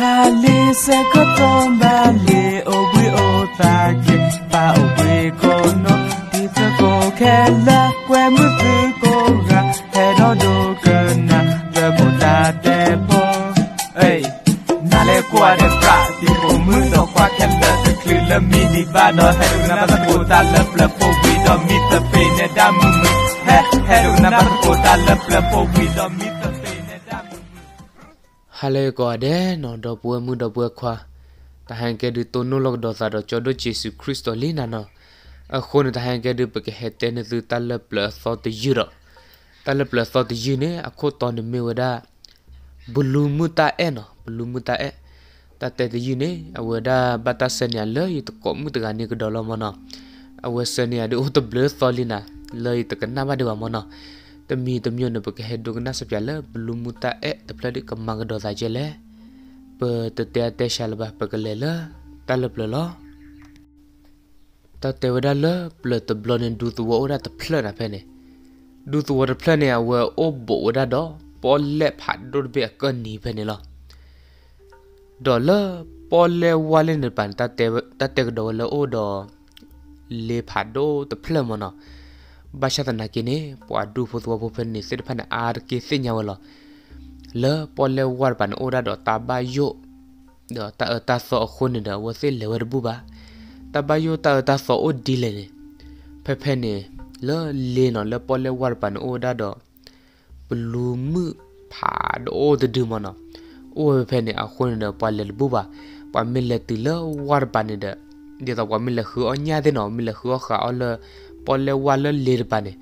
hali se kotomba le ogwe otake pa ogwe kono dite ko kela kwe mutu kora herodo kana debo la tepo hey nale kwa de pra ti ko muno kwa kela se kila mini bano heruna ba ko tala pla po wi do mi te pe ne damu he heruna ba ko tala pla po wi do mi ဟာလေကောဒဲနော်တော့ပွဲမှုတော့ပွဲခွာတဟန်ကဲဒီတုန်နော်လောက်တော့သာတော့ကျော်တော့ယေရှုခရစ်တော်လီနာနော်အခုန်တဟန်ကဲဒီပကဟဲတဲနေသူတလပလသောတယူရတလပလသောတယူနေအခုတော်နေမေဝဒဘလူမှုတာအဲနော်ဘလူမှုတာအဲတတဲတယူနေအဝဒဘတာစနေလေတကောမှုတကနေကတော်လမနော်အဝစနေရဒီဟိုတဘလသောလီနာလေတကနာမဒီဝမနော်တမီတမြွနပကဟေဒုကနာစပြလဘလူမူတာအဲတပလဒိကမငဒောဇာဂျေလေပတတဲတဲရှာလဘပကလေလတလပလလတတဲဝဒလပလတဘလနဒူသဝရတပလနာဖဲနေဒူသဝရပလနေအဝအိုဘောဝဒတော့ပေါ်လက်ဖတ်ဒုတ်ဘေကနီဖဲနေလဒေါ်လပေါ်လက်ဝါလင်းပန်တတဲတတဲဒေါ်လအိုဒေါ်လေဖတ်ဒိုတပလမနော်บาชาตนากินีปวดดูพอตัวพอเป็นนี่เสร็จพันอาร์กิสิญาวลอเลอปอเลวารบันโอดาดอตาบายโยดอตาเอตาสอคนนี่ดอวเสเลวรบูบาตาบายโยตาเอตาสอโอดีเลยนี่เพเพนี่เลอเลนอเลอปอเลวารบันโอดาดอปลูมือผาดโอดดืมอนอโอเพนี่อาคนนี่ดอปอเลบูบาปามิเลติเลวารบันนี่ดอเดี๋ยวตาว่ามิเลคืออัญญาเดนอมิเลคือขาเอาเลပေါ်လဲဝါလလေပါနေ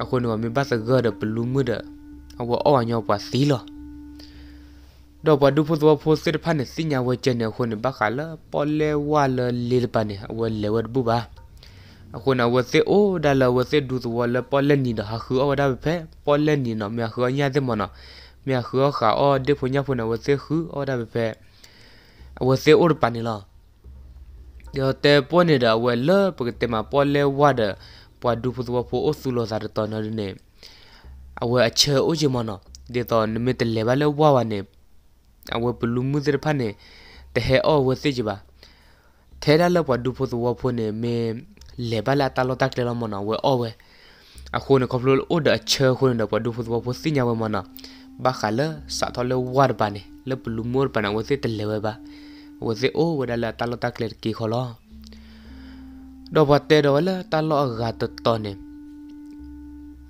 အခုနမဘာစဂရပလူမှုဒအဝအောညောပါစီလောတော့ဘာဒူဖို့တော့ဖို့စစ်ဖာနေစညာဝကျနေခုနဘာခါလာပေါ်လဲဝါလလေပါနေအဝလေဝတ်ဘူးပါအခုနဝစေအိုဒါလဝစေဒူသွားလပေါ်လဲနီဒဟာခူအဝဒါဖဲပေါ်လဲနီနော်မြခူညတဲ့မနော်မြခူခါအော်ဒီဖုန်ညဖုန်ဝစေခူအော်ဒါဖဲအဝစေအိုပန်နီလော yo te pone da we le pokete ma pole wada pwa du pu tu po o su lo za de to no ne awe a che o je mono de to ne me te le ba le wa wa ne awe pulu mu de pha ne te he o we se je ba the da le pwa du pu tu po ne me le ba la ta lo tak le lo mono we o we a khu ne ko lo o da che khu ne da pwa du pu tu po si nya we mono ba khala sa tho le war ba ne le pulu mu ba na we se te le we ba ဝဇေအိုဝဒလာတလတကလကီခလောဒေါ်ဘတဲဒေါ်လာတလောဂါတတောနေ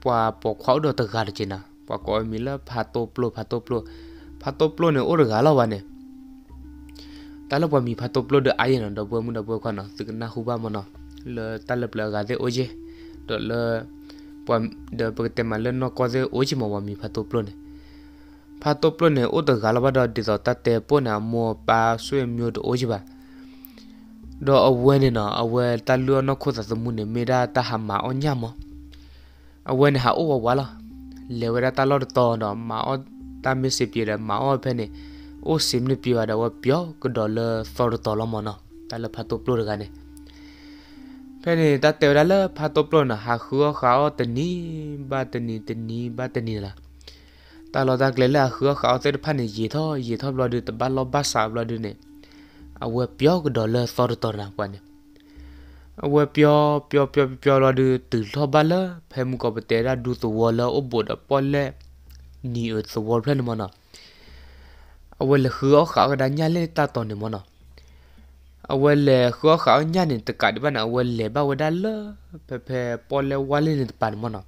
ပွာပေါခေါဒေါ်တဂါချင်နာပွာကောမီလာဖာတိုပလိုဖာတိုပလိုဖာတိုပလိုနေအိုရဂါလာဝနေတလပွာမီဖာတိုပလိုဒအိုင်နဒေါ်ဘွမ်နဘောခနသကနာဟူဘာမနလတလပလဂါဒေအိုဂျေဒေါ်လပွာဒေပကတမလနောကောဇေအိုဂျီမောဝမီဖာတိုပလိုနေဖာတော့ပလနေဥဒဂါလဘဒဒီဇတတေပေါ်နာမောပါဆွေမျိုးတို့ကြပါတော့အဝဲနေနော်အဝဲတလူနော်ခုသစမှုနေမေရာတဟမအညမအဝဲနေဟာဩဝါလာလေဝရတလောတော်နော်မာအောတမစ်စီပြေတယ်မာအောဖဲနေဩစင်နေပြေရတော့ပြောကဒေါ်လာဖော်တော်လမနော်တလဖတ်တော့ပလို့ရကနေဖဲနေတတေရလဖတ်တော့ပလို့နော်ဟာခူခါအောတနီဘာတနီတနီဘာတနီလားตาลอดากเลละคือเขาเอาเตอพันเนี่ยยีท่อยีท่อบลอดูตบัลลอบาสาบลอดูเนี่ยเอาเวปยอกดอลเลอร์ฟอร์ตอร์นะวันเนี่ยเอาเวปยอปยอปยอปยอลอดูตื่นท่อบัลเลอร์เพมกอบเตระดูตัววอลเลอร์อบดอปอลเลนี่เออตัววอลเพลนมันอ่ะเอาเวลคือเขากระดานยาเล่ตาตอนเนี่ยมันอ่ะအဝဲလေခေါ်ခေါညနေတကတ်ဘနအဝဲလေဘဝဒါလပပပေါ်လေဝါလင်းပန်မနော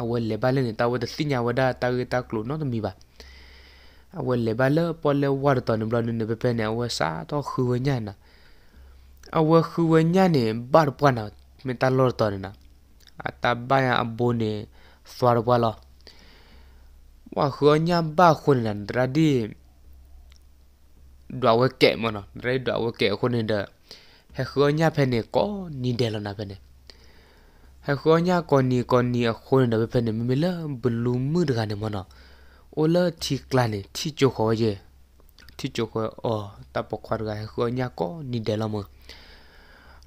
အဝဲလေဘလနေတာဝဲသိညာဝဒတာရတာကလုနော်တမီပါအဝဲလေဘလပေါ်လေဝါတန်ဘလနေပပနေအဝဲစာတော့ခူဝညာနာအဝဲခူဝညာနေဘာပနာမတလောတော်နေနာအတဘယအဘုန်နေစွာရဘလာဝါခောညာဘာခွန်လန်ဒရာဒီဒွာဝဲကဲမနော်ဒရဲဒွာဝဲကဲခွန်နေတဲ့ဟေခောညာဖဲနေကောနီတယ်လနာဖဲနေအခေါ်ညာကောနီကောနီအခေါ်နေဘယ်ဖက်နေမမလားဘလူးမှုတကနေမနော်အိုလာတီကလနေတီချိုခေါ်ရဲ့တီချိုခေါ်အော်တပခွာရကအခေါ်ညာကောနီတယ်လာမ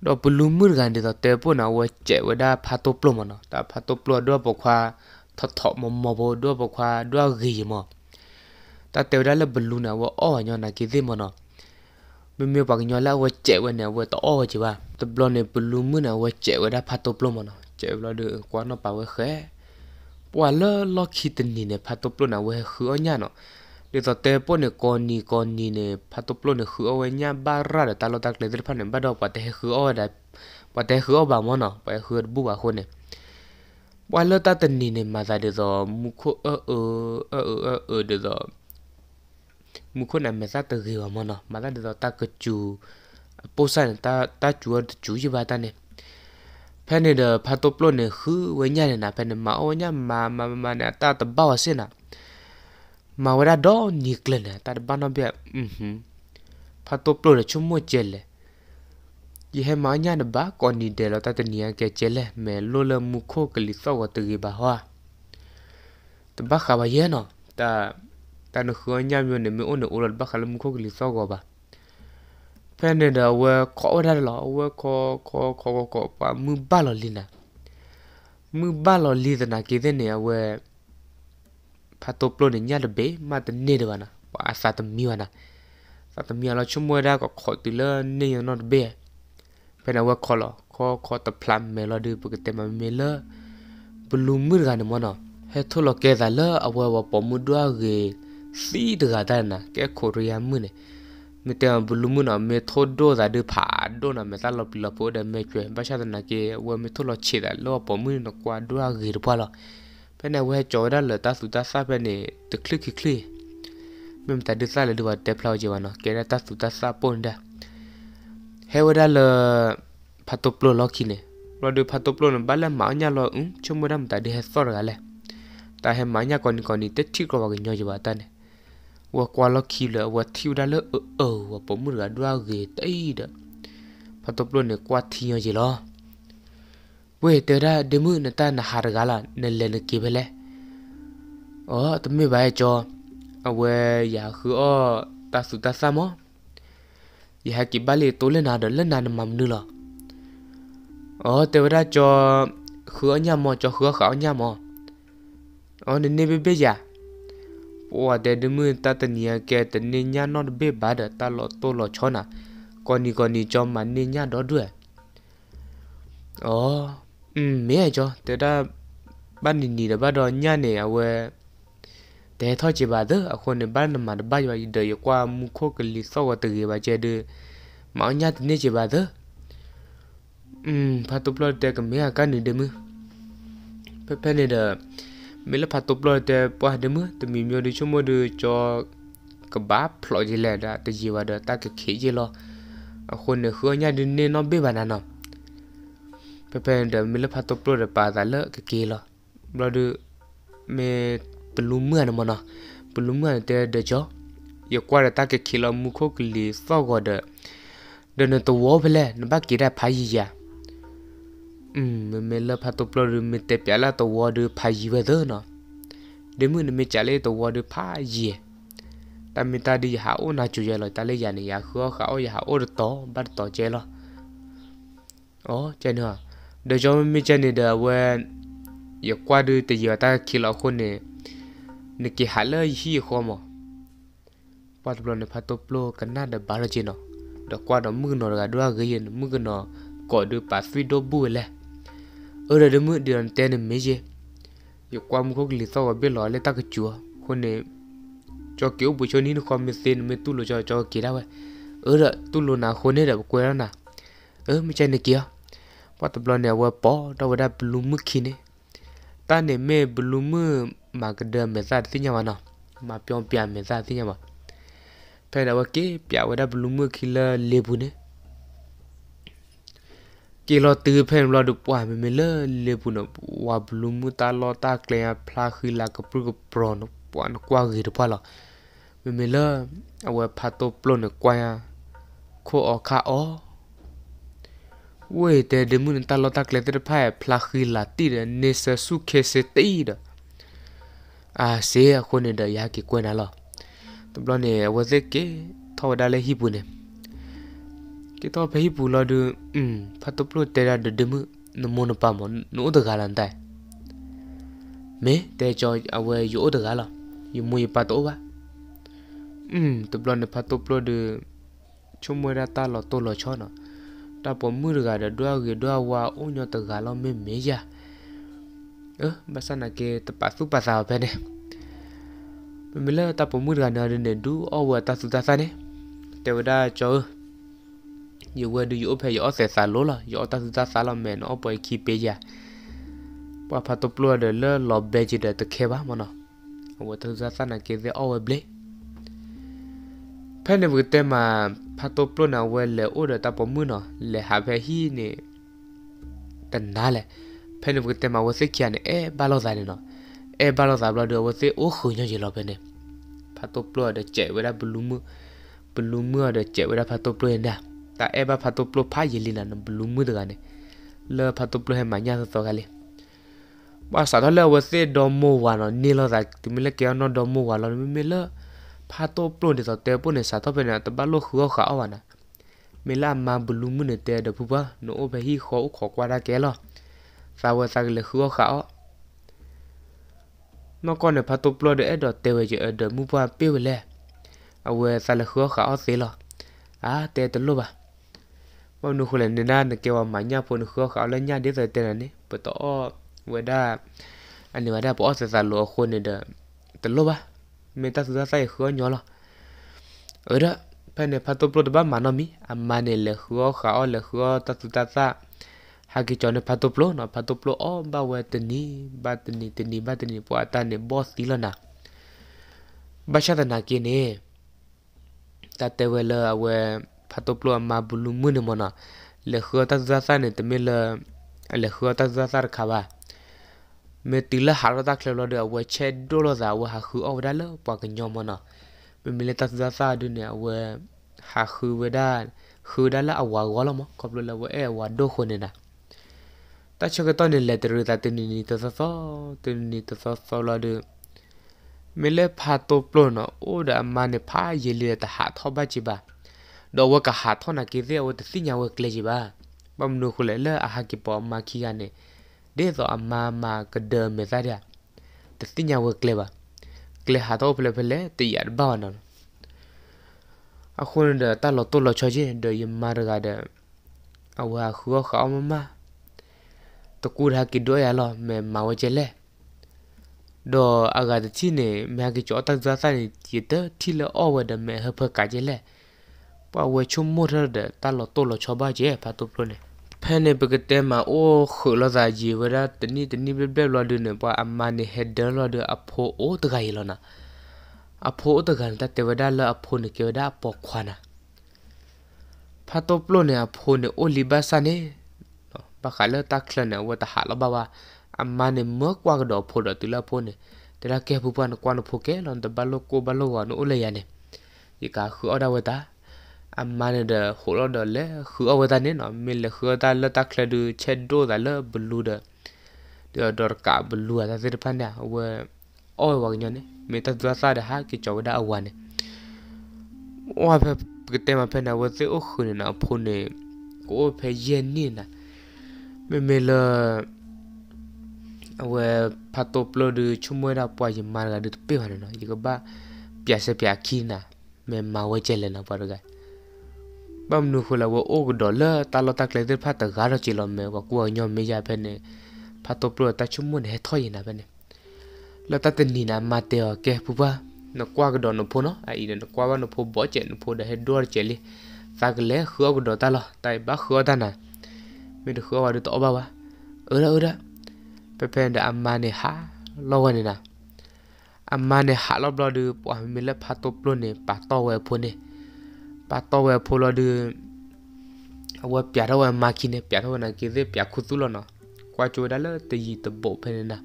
တော့ဘလူးမှုကန်တဲ့တဲပေါ်နာဝဲကျဲဝဒါဖာတိုပလိုမနော်တာဖာတိုပလိုတော့ပခွာထထမမဘောတော့ပခွာတော့ဂီမတာတဲဒါလည်းဘလူးနာဝအော်ညောနာကိသိမနော်မမျိုးပါကညောလာဝဲကျဲဝဲနေဝဲတော့အော်ချပါတဘလနဲ့ဘလူးမှုနာဝဲကျဲဝဒါဖာတိုပလိုမနော် chế lo được quá nó bảo với khé quả lơ lo khi tình nì này phát tốt luôn là với khứa nha nó để tao tê bố này con nì con nì này phát tốt luôn là khứa với nha ba ra để ta lo tạc lấy được phát này bắt đầu quả tê khứa đã quả tê khứa bảo món nó quả khứa bu bảo khôn này quả lơ ta tình nì này mà ra để giờ mu khô ơ ơ ơ ơ ơ để giờ mu khô này mà ra từ gì mà món nó mà ra để giờ ta cứ chú posan ta ta chú chú gì ba ta này ဖဲနေဒဖတ်တော့ပလို့နေခူဝညာနေနာဖဲနေမအောညာမာမာမာနာတာတဘဝစင်နာမဝရဒေါနီကလနာတာဘနဘယအင်းဟင်းဖတ်တော့ပလို့ချုံမကျဲလေဒီဟဲမာညာနဘာကွန်နီဒဲလတာတနီယကဲကျဲလေမဲလိုလမှုခိုကလီသောဝတရီဘာဟွာတဘခါဘယဲနော်တာတန်ခွန်ညာမျိုးနေမြို့နေဦးလဘခလမှုခိုကလီသောကောဘာကနေဒါဝဲခေါ်ရလာဝဲခေါ်ခေါ်ခေါ်ခေါ်ပါမူဘလော်လီနာမူဘလော်လီဒနာကေတဲ့နေဝဲဖတ်တော့ပလို့နေညတဘေမတ်နေတယ်ဗနာပါအစတမီဝနာစတမီလာချမွေဒါကခေါ်တူလနေရနော်ဘေဖဲနဝဲခေါ်လခေါ်ခေါ်တပလမ်မဲလာဒီပကတဲ့မမဲလာဘလူးမူရကနေမနော်ဟဲထုလကဲဒါလာအဝဲဝပေါ်မူဒွားရေစီဒဂဒနာကဲခိုရယာမူနေ mi te bulumu na mi tho do da de pha do na mi ta lo pila po de me chwe ba sha na ke wa mi tho lo che da lo po mu na kwa do a gir pa lo pe na we cho da lo ta su ta sa pe ne te click ki click mem ta de sa le do te pla je wa na ke na ta su ta sa po nda he wa da lo pha to plo lo ki ne lo de pha to plo na ba la ma nya lo un chomo da ta de he so ra le ta he ma nya kon kon ni te chi ko wa ge nyo je wa ta ne ว่าควาลคิลว่าทิวได้เลอเออว่าผมมือดราเกตไอ้เด้อพอตบลุ่นเนี่ยกว่าที่ยังจีล้อเว้ยแต่ละเดมือนั่นตาหน้าหารกาละนั่นเลยนักเก็บเลยอ๋อทำไม่ไหวจอเอาเว้ยอยากคืออ้อตาสุตาซ้ำอ๋ออยากกิบบาลีตัวเล่นนาเดินเล่นนานมันนึกหรออ๋อแต่ว่าจอคืออ้อยามอจอคือเขาอ้อยามออ๋อเนี่ยเบบี้จ้ะပွားတဲ့ဒမှုတတနီယကဲတနေညာနော်ဘေဘာဒတလောတိုလောချောနာကောနီကောနီကြောမနေညာတော့တွေ့အော်อืมမဲကြောတတဘာနီနီတဘတော့ညနေအဝဲတဲထောချပါတော့အခုနေဘာနမှာဘာရွာဒေကွာမူခိုကလီစောဝတရေပါကျတဲ့မောင်ညတနေချပါတော့อืมဖတ်တော့ပလော့တဲ့ကမဲကနေတယ်မဖဖနေတော့မေလဖတ်တပလတဲ့ပွားဒမတမီမျိုးဒီချုံမဒကြောကဘာဖလော်ဂျီလက်တာတကြီးဝါဒတကခေကြီးလောအခုနေခွညာဒီနေနော်ဘေဘာနာနော်ပပန်ဒမေလဖတ်တပလတဲ့ပါတာလကကေလောဘလဒမေပလူမွန်မနော်ပလူမွန်တဲ့ဒကြောရကွာတကခေလောမူခိုကလီစော့ကောဒဒနတဝဘလဲနဘကိရဖာယီယာอืมเมลพัตุปลอรมเตปยาละตัววอดพายีเวเดนะเดมือนเมจเลตัววอดพายีตมตาดีหาโอนาจุยลอยตาเลยานียาคือเขาอยาหาอรตบัดตอเจลออเจนเหเดี๋ยวจะมีเจนเดอเวนอยากว่าดูแต่ยาตาคิดเราคนเนี่ยนกหาเลยฮีคอมอปัตดบลอนพัตปลกันน่าเดบาร์จนนอเดี๋ยวกว่าเดี๋ยวมือนอระด้วยเกยันมือหนอกอดูปัสฟิโดบูเลย ở đây mới đường tên mấy gì giờ qua một khúc lì sau biết lòi lấy ta cái chùa hôm nay cho kiểu buổi cho nín không biết tên mới tu lo cho cho kỳ đâu vậy ở đây tu lo nào hôm nay đã quên rồi nè ở mấy chai này kia bắt tập lo này vừa bỏ đâu vừa đã blue mực kia này ta này mê blue mực mà cái đường mới ra thì nhà mà nó mà pion pion mới ra thì nhà mà phải đâu vậy kia pion vừa đã blue mực kia là lebu này ကေလตือဖဲမလဒပွားမမလလေပုနဝဘလူမူတာလောတာကလျာဖလာခီလာကပရကပရနပွားနကွာဂီရဖလာမမလအဝဖတ်တော့ပလုန်ကွာခိုအခါအောဝေတဲဒမူနတာလောတာကလေတဖဲဖလာခီလာတီရနေဆဆုခေစတီဒအာစေအခုနေတရာကီကွနာလောတပလနေဝဇက်ကေထောဒါလေဟိပုနေတိတော့ဘေးပူလာဒူအင်းဖတ်တပလို့တဲရဒဒမနမနပမနိုဒဂါလန်တိုင်မေတဲချောအဝဲယိုဒဂါလာယမွေပတ်တော့ပါအင်းတပလနဖတ်တပလို့ဒူချုံမွေရတာလောတိုလောချောနတာပမှုရကဒဒွားကေဒွားဝါအုံညတဂါလောမေမေယာအဘဆနာကေတပတ်စုပစာပဲနဲ့မမလတာပမှုရကနာရနေဒူအဝတာစုတာစနဲ့တေဝဒါချော yo we du yo phe yo se sa lo la yo ta su ta sa la men o poi ki pe ya pa pha to plo de le lo be ji de te khe ba mo no wo ta su ta sa na ke ze o we ble phe ne bu te ma pha to plo na we le o de ta po mu no le ha phe hi ne tan na le phe ne bu te ma wo se kya ne e ba lo za ne no e ba lo za blo de wo se o khu nyo ji lo pe ne pha to plo de che we da blu mu blu mu de che we da pha to plo ne da ta eba fatoplo pha yelina na blumu de gane le fatoplo he manya to gale ba sa thale wase domo wa no ni lo da timile ke no domo wa lo mi le fatoplo de to te pone sa to pe na ta ba lo khu kha awa na mi la ma blumu ne te de bu ba no obe hi kho kho kwa da ke lo sa wa sa le khu kha o nó còn phải tập lo để đợt tiêu về đợt mua ba piu lẹ, à về sao là khó khảo thế lo, à tiêu tận luôn bà. မနုခုလည်းနနာနကေဝမညာဖို့နခုခါလည်းညာဒေသတဲ့နဲ့ပတော့ဝဒအနေဝဒပေါ်ဆဆလောခုန်တဲ့တလောပါမေတ္တာသာဆိုင်ခေါ်ညောလားအဲ့ဒါဖဲနေဖတ်တော့ပလို့တပါမနမီအမနဲ့လေခေါ်ခါအော်လေခေါ်တတတသဟာကီချောနေဖတ်တော့ပလို့နော်ဖတ်တော့ပလို့အော်ဘာဝဲတနီဘာတနီတနီဘာတနီပွာတန်နေဘော့စီလနာဘာရှာဒနာကင်းနေတတဲဝဲလာဝဲဖတ်တော့ပလောမဘလူမွနမနာလေခတာဇာသနဲ့တမီလလေခတာဇာသခါပါမေတီလာဟာရတာခလလဒဝချေဒိုလဇာဝဟာခူအော်ဒါလပကညောမနာမေမီလတာဇာသဒုနေဝဟာခူဝဒါခူဒါလအဝါဝါလမကပလလဝအဲဝါဒိုခွနေတာတချကတောနေလက်တရတာတင်းနီတသသောတင်းနီတသသောလာဒုမေလဖာတိုပလောနောအိုဒါမနေဖာယေလီတဟာထောဘချီဘာတော့ဝကဟာထောနာကေဇေဝတစီညာဝကလေကြီးပါပမနုခုလေလအဟာကိပေါ်မခိယနဲ့ဒေသောအမမကဒမေဇာရတစီညာဝကလေပါကလေဟာတော့ဖလေဖလေတရဘာနန်အခုန်ဒတလတော်လချောကြီးဒယမာရကဒအဝါခုခေါမမတကူရာကိဒိုရလမေမဝကျလေဒေါ်အဂါဒချင်းနေမြာကိချောတက်ဇာဆိုင်တီတထီလအဝဒမေဟဖကကြလေပွာဝဲချုံမိုရဒတာလတိုလချဘကျဲဖတ်တုပလနေဖဲနေပကတဲမှာအိုခလဇာဂျီဝရတနီတနီဘဘလောဒနေပွာအမနေဟက်ဒလောဒအဖိုအိုတဂိုင်လောနာအဖိုတကန်တတေဝဒါလအဖိုနကေဝဒါပေါခွာနာဖတ်တုပလနေအဖိုနေအိုလီဘာဆာနေဘခါလတခလနေဝတဟာလဘဝအမနေမကွာကတော့ဖိုတော့တူလာဖိုနေတရကေဘူပန်ကွာနဖိုကေလွန်တဘလောကိုဘလောဝနအိုလေယနေဒီကခုအော်ဒါဝတာအမနဒဟိုလောဒလေခူအဝဒနေနော်မေလခူတာလတာခလဒူချက်ဒိုဒါလဘလူဒဒေါ်ဒေါ်ကာဘလူအသာစစ်ဖန်ဒါဝဲအော်ဝကညနေမေတဒွာစာဒဟာကီချောဒါအဝနေဝါဖပတေမဖန်ဒါဝစေအခုနေနော်ဖုန်နေကိုဖဲရဲနေနာမေမေလအဝဲဖတ်တော့ပလိုဒူချုံမွေဒါပွားရမာဂဒူပေပါနော်ဒီကဘာပြက်စပြခီနာမေမာဝဲချက်လနာပါရဂါပမ်နုခလဝအိုကဒေါ်လာတာလတာကလေဒဖတ်တဂါရချီလမေကကူညောမေရဖဲနေဖတ်တော့ပလတချုံမနဲ့ထော်ရင်နာဖဲနေလတတနီနာမတေကဲပူပါနကွာကဒေါ်နဖိုနော်အိဒနကွာဝနဖိုဘောချေနဖိုဒဟေဒေါ်ချေလီသကလေခောကဒေါ်တာလတိုင်ဘခောဒနာမေတခောဝဒတော့ဘာဝအရာအရာပပန်ဒအမနေဟာလောဝနေနာအမနေဟာလောဘလဒပွားမီလဖတ်တော့ပလနေပတ်တော့ဝဲဖိုနေပါတော့ဝဲဖိုလိုဒီအဝပြတော့ဝဲမာကီနေပြတော့ဝဲနာကေဇေပြခုသူလနော်ကွာချိုဒါလတည်တဘဖနေနာ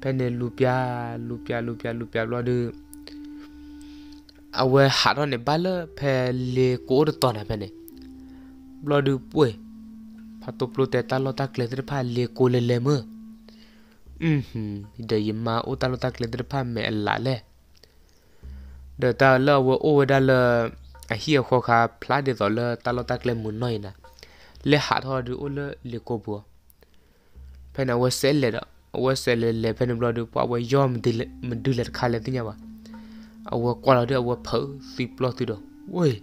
ဖနေလူပြလူပြလူပြလူပြလောဒီအဝဟာတော့နေပါလဖလေကိုရတော့နာဖနေဘလောဒီပွေဖတ်တော့ပလုတဲတလတာကလေတဲ့ဖာလေကိုလေလေမอืมဒီယမအိုတလတာကလေတဲ့ဖာမဲလာလေဒါတလဝအိုဒါလအဟီအခေါခါဖလာဒေတော်လတလတက်လေမွန်နိုင်နာလေဟာထော်ဒူအလလေကိုဘောဖဲနဝဆဲလေတော့ဝဆဲလေလေဖဲနဘလဒူပွားဝယောမဒီလမဒူလက်ခါလေတင်ရပါအဝကွာလာတဲ့အဝဖစီပလော့တီတော့ဝေး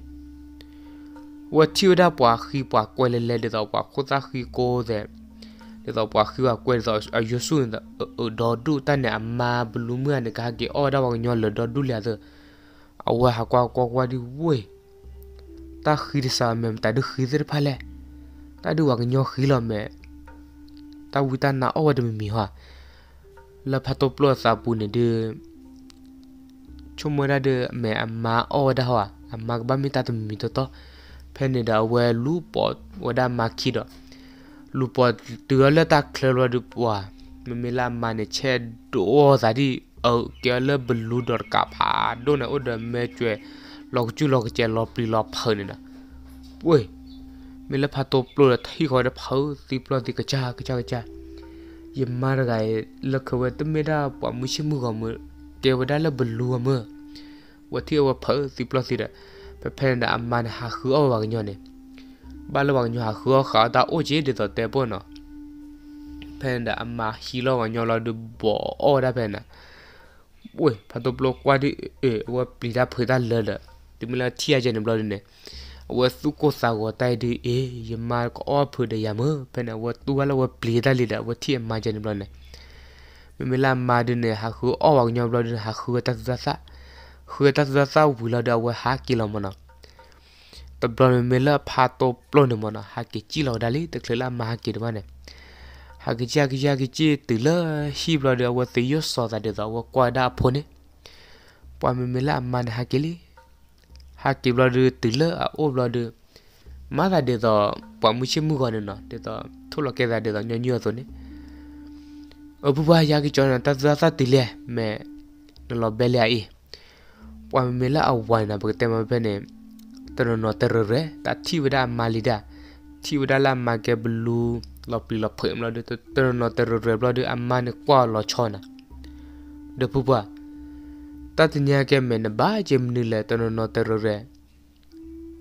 ဝတီဒါပွားခီပွားကွဲလေလေတော့ပွားခုသာခီကိုတဲ့လေတော့ပွားခီကကွဲတော့အယွဆူန်တော့ဒေါ်ဒူတန်အမဘလူးမန်ကကေအော်ဒါဝညောလဒေါ်ဒူလေတော့ awa ha kwa kwa kwa di we ta khir sa mem ta du khir phale ta du wa nyo khilo me ta wi ta na awa de mi ha la phato plo sa pu ne de chumora de me amma awa da ha amma ba mi ta tu mi to to phe ne da we lu po wa da ma khi do lu po tu la ta khlo du wa me la ma ne che do za di เอาเกลบลูดอร์กาพาโดนอุดเมจวยลอกจูลอกเจลอปลีลอเพลนี่นะเว้ยมิลพาตัวปลุกที่คอยรับเขาตีปลอตีกระจากระจากระจายิมมาระไกลักเวตไม่ได้ปอมุชิมุกมือเทวดาละบลูมือว่าที่ว่าเพลตีปลอตีละไปเพนดาอามันหาคือเอาวางย้อนเนี่ยบ้านระวังย้อนหาคือเขาตาโอเจเดือดเตะปนเนาะเพนดาอามาฮีโร่วางย้อนเราดูบ่อได้เพนนะဝေဖတ်တော့ block ဝါဒီအေဝါပလီဒါဖေဒါလဲလဲဒီမလာချီအဂျန်ဘလော်နေဝါစုကိုစာကိုတိုင်ဒီအေယမာကောဖေဒယမဖနဝတူဝလာဝပလီဒါလီဒါဝတီမာဂျန်ဘလော်နေမမလာမာဒနေဟာခူအောဝါညောဘလော်နေဟာခူတက်ဇာစာခူတက်ဇာစာဘူလာဒါဝဟာကီလမနာတဘလော်မေလာဖာတော့ပလော်နေမနာဟာကီချီလော်ဒါလီတကလလာမာကီဒမနေဟာကကြကကြကကြတူလာရှိဘလာဒဝတီယောစောတာဒေတာဝကွာဒါဖုန်ပွာမမလာမန်ဟာကလီဟာကီဘလာဒတူလာအိုဘလာဒမာတာဒေတာပွာမူချေမူကောနော်ဒေတာထိုလကဲတာဒေတာညညောဆိုနေအပူပါယာကကျော်နတသသတီလေမဲနလဘဲလေအေးပွာမမလာအဝိုင်းနာဘကတမဘဲနေတရနောတရရဲတာတီဝဒမာလီဒာတီဝဒလာမာကေဘလူးลอปีลอเพิ่มลอดูเตอร์นอเตอร์เรบลอดูอัมมานึกว่าลอชอนะเดผู้ว่าตัดเนี่ยแกเมนบ้าเจมนี่แหละเตอร์นอเตอร์เร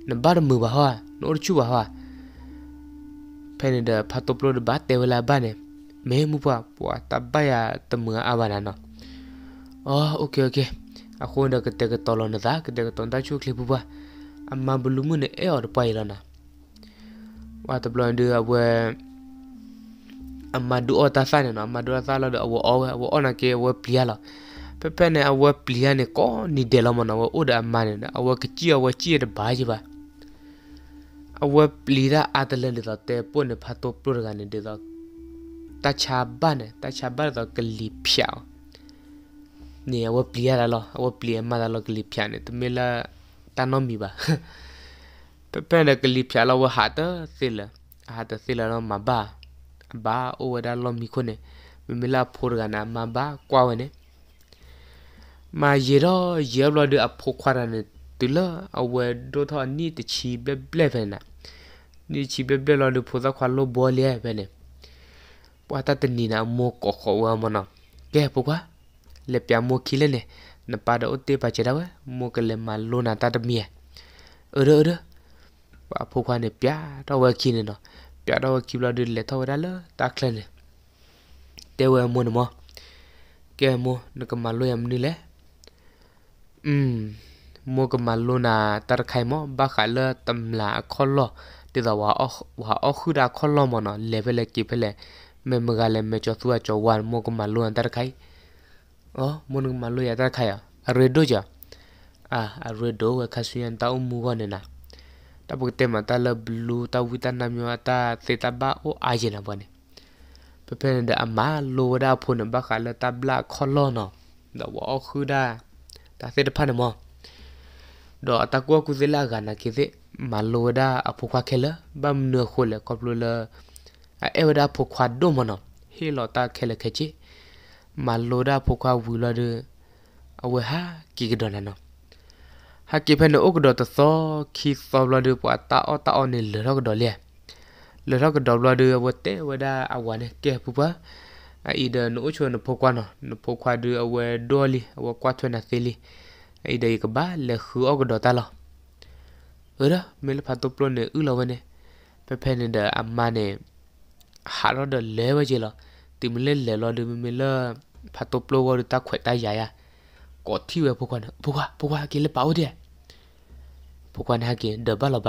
นบ้ามือบ่าฮะนอชูบ่าฮะเพนเดพัตบลอดบ้าเตเวลาบ้านเนี่ยเมมูว่าปัวตับบายาตมืออาบานานะอ๋อโอเคโอเคအခုတော့ကတက်ကတော်လုံးသာကတက်ကတန်တချုကလေးပူပါအမဘလူးမနဲ့အဲ့ော်ပိုင်လာနာဝါတဘလန်ဒီအဝဲအမဒူအတာဆာနေနော်အမဒူအတာလောက်တော့အဝအောအဝအောနာကေဝပလီယာလာပပနဲ့အဝပလီယာနေကောနီဒဲလာမနော်အိုဒါမနေနော်အဝကကြည့်အဝကြည့်ရတဲ့ဘာကြီးပါအဝပလီရာအတလန်တော့တဲပွနဲ့ဖတ်တော့ပရိုဂရမ်နေတော့တချာဘနဲ့တချာဘတော့ကလီဖြောင်းနေအဝပလီယာလာအဝပလီယာမလာလောကလီဖြောင်းနေတမေလာတနော်မီပါပပနဲ့ကလီဖြောင်းလာဝဟာတာစီလာဟာတာစီလာတော့မဘာ ba o wada lo mi khone mi mila phor ga na ma ba kwa wane ma yero yeblo de apho khwara ne tula awe do tho ni ti chi ble ble ve na ni chi ble ble lo de pho za khwa lo bo le ve ne pwa ta te ni na mo ko kho wa mo na ke po kwa le pya mo khi le ne na pa da o te pa che da wa mo ke le ma lo na ta de mi e ro ro အဖိုးခွားနဲ့ပြတော့ဝဲခင်းနေတော့ပြတော့ကီလာဒီလက်ထော်ရလာတက်လဲလေတဲဝဲမွန်းမကဲမနကမလိုယမ်နီလေอืมမကမလိုနာတရခိုင်မဘခလတမ်လာခေါလတေဇဝါအခဝါအခူဒါခေါလမနလေဗလကိဖလေမေမဂလေမေချသွချဝါမကမလိုန်တရခိုင်အောမနကမလိုရတရခိုင်ရရေဒိုကြအာရေဒိုဝခဆူယန်တောင်းမူကနေနာ ta bu te mata la blue ta wita na myo ta te ta ba o a je na bone pe pe da ama lo da phu na ba kha la ta bla kho lo no da wo khu da ta se da pha na mo do ta ku ku ze la ga na ke ze ma lo da a phu kha khe la ba mne kho le ko lo la a e da phu kha do mo no he lo ta khe le khe chi ma lo da phu kha wu la de a we ha ki ga do na no ဟာကိဖဲနိုအုတ်ကတော့တသောခီသောဘလဒူပွာတာအော်တာအော်နေလရော့ကတော့လေလရော့ကတော့ဘလဒူဝတ်တဲဝဒါအဝါနေကဲပူပါအိဒနိုအချွန်ဖိုကွာနော်ဖိုခွာဒူအဝဲဒေါ်လီအဝကွာထွန်းနေသေးလီအိဒိကဘာလခူအုတ်ကတော့တာလောဟရမဲလဖတ်တော့ပလနေဥလဝနေဖဖဲနေတဲ့အမနေဟာရဒလဲဝကြီးလောတိမလဲလဲလောဒီမီလာဖတ်တော့ပလဝရတာခွဲတာရရကောတီဝဲဖိုခွာနော်ဖိုခွာဖိုခွာကိလေပါဦးတဲ့ပကွန်ဟကင်ဒဘလဘ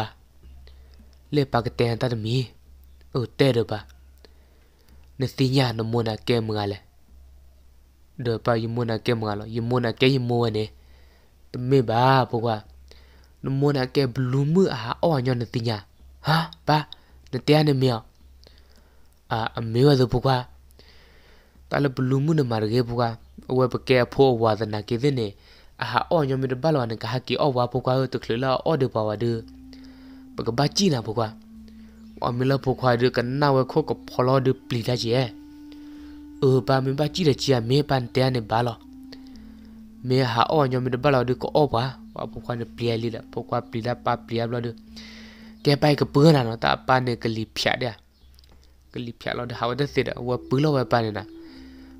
လေပကတဲန်တတ်မီအိုတဲရဘနစီညာနမနာကဲမငါလေဒပယမနာကဲမငါလယမနာကဲယမဝနေတမေဘာပကွာနမနာကဲဘလူးမအာ အောညနတိညာဟာဘာနတရားနေမြောက်အာအမေဝဇပကွာတလဘလူးမနမာရေပကွာအဝဲပကဲအဖို့ဝါဒနာကေတဲ့နေอาหาอ้อยมีดบาลวันกฮักกีอว่าพกว่าตุกลาออดบาวาเดือปกบาจีนะพกว่าอมีลาพกว่าเดือกันน่าวคกับพลอเดือปลีได้เจเออบามีบาจีได้เจเมปันเตนบาลเมีหาอ้อยมีดบาลวันก็อว่าว่าพกว่าเปลี่ยลีละพกว่าปลีละปาปลีอับลาเดือแกไปกับเพื่อนนะตาปานเนกลีพยาเดียกลีพยาเราเดาว่าได้เสร็จว่าปืนเราไปปานนะ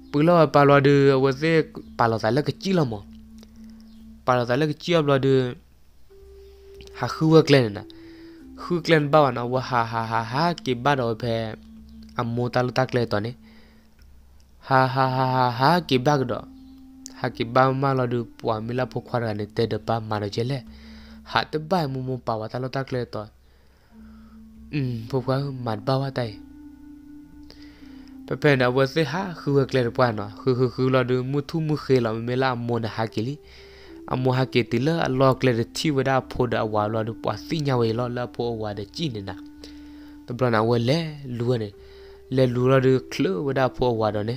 ปืนเราไปปาลวันเดือว่าเสกปาลวันใส่แล้วก็จีละมัปาราตาเล็กเจียบลอดูฮะคือว่าเกลนนะคือเกลนบ้าวนะว่าฮ่าฮ่าฮ่าฮ่ากีบ้าดอแพอัมโมตาลุตักเลยตอนนี้ฮ่าฮ่าฮ่าฮ่าฮ่ากีบ้าดอฮ่ากีบ้ามาลอดูปัวมิลาพกควานเตดปามาลเจเลฮ่าเตบ้ามุมมุปาวตาลุตักเลยตอนอืมพกความัดบ้าวตายเพื่อนเอาวุเสิฮะคือเกลนปัวนะคือคือคือราดูมุทุมุเคลอมิลาโมนะฮากิลีအမဟာကေတီလာအလောကလေတီဝဒါဖိုဒါဝါလောဒပွာစီညာဝေလောလာဖိုဝါဒကြည်နေတာတပလနာဝဲလဲလူရနေလဲလူရဒကလဝဒါဖိုဝါဒနေ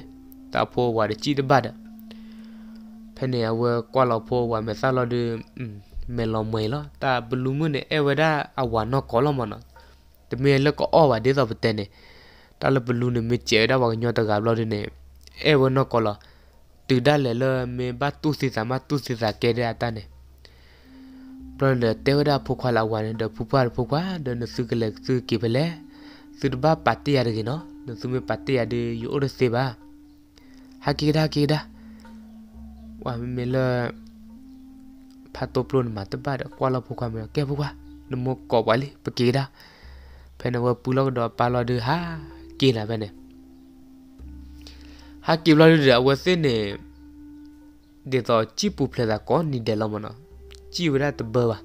တာဖိုဝါဒကြည်တပတ်ဖနေအဝဲကွာလောဖိုဝါမဆာလောဒမဲလောမွေလောတာဘလူးမနေအဝဒါအဝါနောကောလောမနောတမေလကောအဝါဒေသပတဲ့နေတာလဘလူးနေမကျဲတာဘာညောတကဘလောဒနေအဝနောကောလောတူဒါလေလမေဘတ်တူစီဇာမတူစီဇာကေရတာနေပရန်ဒတေဝဒဖုခွာလာဝနဒဖူပါဖုခွာဒနစုကလက်စုကိပလေစုဒဘပတိရကေနော်ဒစုမေပတိရဒေယောရစေဘာဟာကေဒါကေဒါဝါမေလဖတ်တော့ပလွန်မတ်ဘတ်ကွာလာဖုခွာမေကေဖုခွာနမောကောပါလေပကေဒါဖဲနဝပူလောက်တော့ပါလော်ဒဟာကေလာပဲနဲ့ဟာကိဗလာရီဒဝစင်းနေဒေတော့ជីပူဖလက်တာကောနီတယ်လမနော်ជីဝရတဘပါ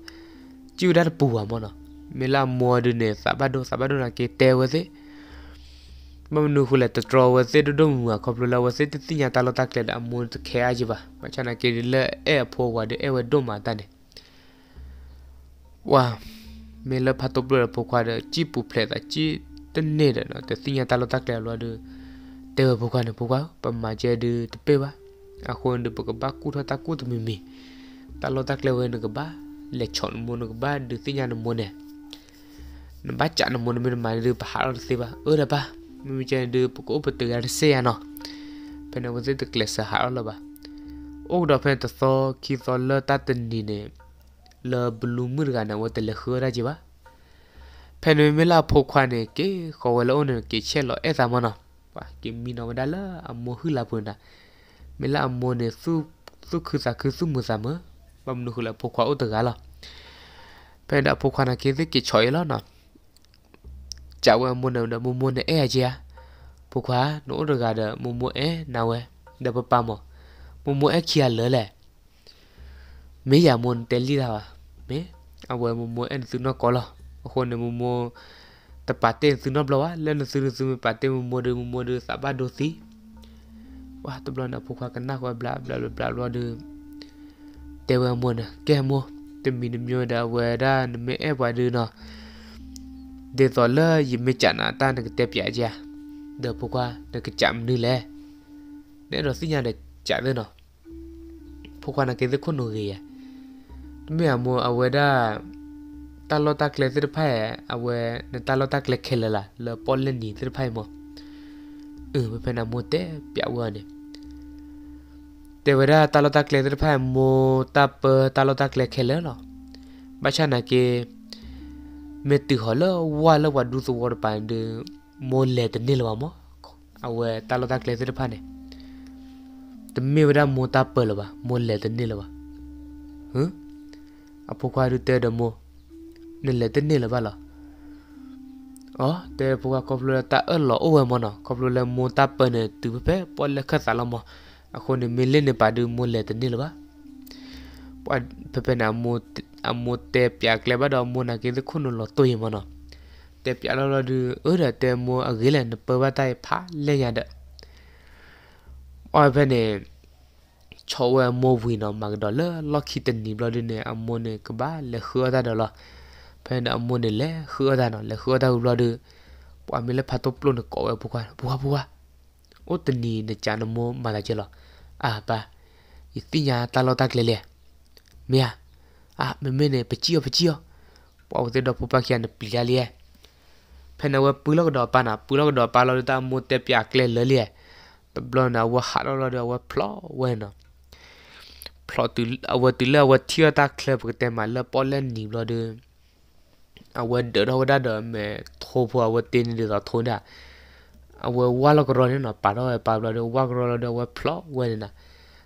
ជីဝရတပူပါမနော်မေလာမော်ဒနေစဘဒိုစဘဒိုနာကေတဲဝစေမမနုခုလက်တတော်ဝစေဒဒုံမူခေါပလလဝစေတတိညာတလတကလက်အမွန်တခဲအကြီးပါမချနာကေလက်အဲဖောဝဒအဲဝဒုံမာတန်ဝါမေလဖတ်တော့ပြဖို့ခွာတဲ့ជីပူဖလက်တာជីတနေ့တယ်နော်တတိညာတလတကလက်လောတဲ့တေဘုကန်ပုကပမချေဒီတပေပါအခုန်ဒီပကဘကုထတာကုတမီမီတလောတက်လေဝဲနကဘလက်ချွန်မုန်ကဘဒီတိညာနမုန်နဘတ်ချနမုန်မီမန်ဒီပဟာလစီပါအိုရပါမီချေဒီပကုပတရစေရနော်ဖနဝဇိတကလစဟာလပါအိုဒါဖန်တသောခီသောလတတနီနေလဘလူမူရကနဝတလခရာဂျီပါဖနဝီမလာဖိုခွာနေကေခေါ်ဝလောနေကေချက်လောအဲ့သမနော်ပါကိမီနောဒါလာအမိုဟူလာပွန်တာမေလာအမိုနေစုစုခူစာခူစုမူစာမပမ်နုခူလာပိုခွာဥတကလာဖဲဒါပိုခွာနာကိသိကိချော်ရလာနော်ကြဝဲမွန်းနေမမွန်းနေအဲ့အကြီးပိုခွာနိုးတကတဲ့မမွန်းအဲနာဝဲဒပပမောမမွန်းအခီရလဲလဲမေယာမွန်းတယ်လီတာပါမေအဝဲမမွန်းအဲသူနော်ကောလာအခုနေမမွန်းတပတဲ့ဇုနဘလဝလဲနစုနစုပတဲ့မောဒမောဒစပါဒိုစီဝါတဘလနာဖုခကနာခွာဘလာဘလာဘလာလောဒတေဝမွန်ကဲမောတမီနမျိုးဒါဝဲဒါနမေအဘဒနာဒေသော်လာယမေချနာတာနကတက်ပြကြဒေဖုခနကချမ်နူလဲနဲ့တော့စညာတဲ့ကြတဲ့နော်ဖုခနကေသခွနူရီယမေအမောအဝဲဒါตาลอตากเลติรไพ่เอาเวเนตาลอตากเลเคลละเลปอลเลนีติรไพ่มอเออเป็นอามเตเปียวเนแต่เวลาตาลอตากเลติรไพ่โมตาเปตาลอตากเลเคลเนาะบาชานาเกเมติฮอลวาลวาดูสวอร์ปานเดโมเลตนิลวามอเอาเวตาลอตากเลติรไพ่เนတမေဝရမောတာပလပါမောလေတနေလပါဟမ်အဖိုခွာရတဲ့ဒမော nên là tên nên là bao là ờ để bố các cặp lừa ta ở lọ ô em mà cặp lừa là muốn ta bên này từ bé bỏ là khát sao mà aku ni milih ni padu mula tadi lepa pad pepe na amu amu te pia kleba da amu na kide kuno lo toy mana te pia lo lo du ora te mu agila ne pe batai pha le ya da oi pe ne chowa mo wi no mag da le lo khiten ni blo de ne amu ne ka ba le khua da da lo ဖဲနာမွန်းနေလေခືဒါနော်လေခືဒါဘလာဒပွာမီလေဖတ်တော့ပလုန်ကောဝဲဘွာဘွာဘွာအိုတနီနေချာနမောမလာချေလောအာပါဤတိညာတာလောတက်လေလေမယာအာမမင်းနေပချီယောပချီယောပေါ်တဲ့တော့ပပကျန်ပလျာလေဖဲနဝပူလောက်တော့ပနာပူလောက်တော့ပါလောတာမွတက်ပြကလေလေလေဘလနာဝဟာလောလောဝဖလောဝဲနော်ဖလောတူအဝတူလဝတီယတာကလပ်ကတဲမလပေါ်လန်နီဘလောဒူအဝဒရဝဒဒမေထိုဘွာဝတင်းနေတော့ထုံးတာအဝဝါလကရောနေနော်ပါတော့ပါလာတော့ဝါကရောတော့ဝဖလောဝဲနေတာ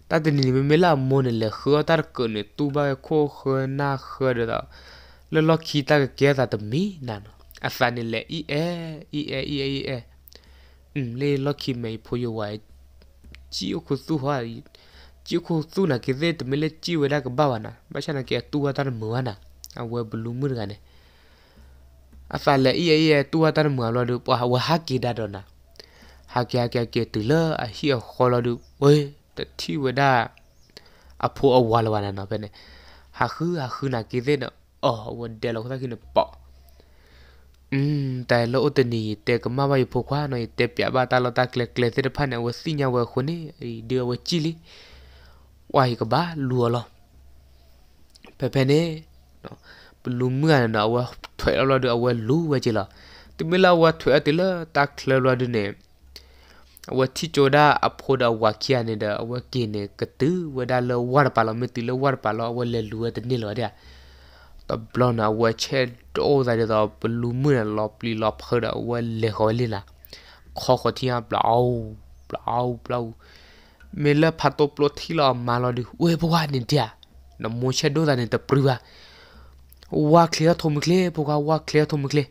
တတ်တင်နေမလာမွန်လေခေါ်တာကနေတူပါခိုခနာခရတော့လလခီတာကဲတာတမီနာနော်အဖန်နေလေအီအဲအီအဲအီအဲအဲอืมလေလခီမေဖိုယဝိုင်ဂျီကိုသူဟာဂျီကိုသူနာကေတဲ့တမီလေဂျီဝဲတာကဘာဝနာဘာချနာကေတူဝတာမွာနာအဝဲဘလူးမှုရကနေ afala iye iye tua tan mu lo du pa wa ha ki da do na ha kya kya ke tu la a hi a kho lo du we ta thi we da a pho a wa lo wa na no pe ne ha khu ha khu na ki de no o wa de lo kha ki no pa อืมแต่ละอุตนีแต่ก็มาไว้พวกว่าหน่อยแต่เปียบาตาลตาเกลเกลเสดพันเนี่ยว่าสิญญาว่าคนนี้เดือว่าจิลิว่าอีกบ้าลัวหรอเปเปเน่เนาะလူမှုကနအဝထွေလာဒအဝလူဝဲချီလာသူမလာဝထွေအတလာတက်ထလာဒနေအဝတီချိုဒါအဖိုဒါဝါကီယနေဒါအဝကင်းနေကတူဝဒါလဝါပါလမတီလဝါပါလအဝလေလူဝတနေလောတဲ့တဘလနာဝချဲတိုးဇာရတော့ဘလူမှုနဲ့လော်ပလီလော်ဖဒါဝလေဟောလီလာခေါခတိယဘလောက်ဘလောက်ဘလောက်မေလဖတ်တော့ပလော့ထီလာမာလော်ဒီဝေဘဝနေတဲ့နမိုးချက်ဒိုးဇာနေတပရူပါဝါကလေထုံကလေပိုကဝါကလေထုံကလေ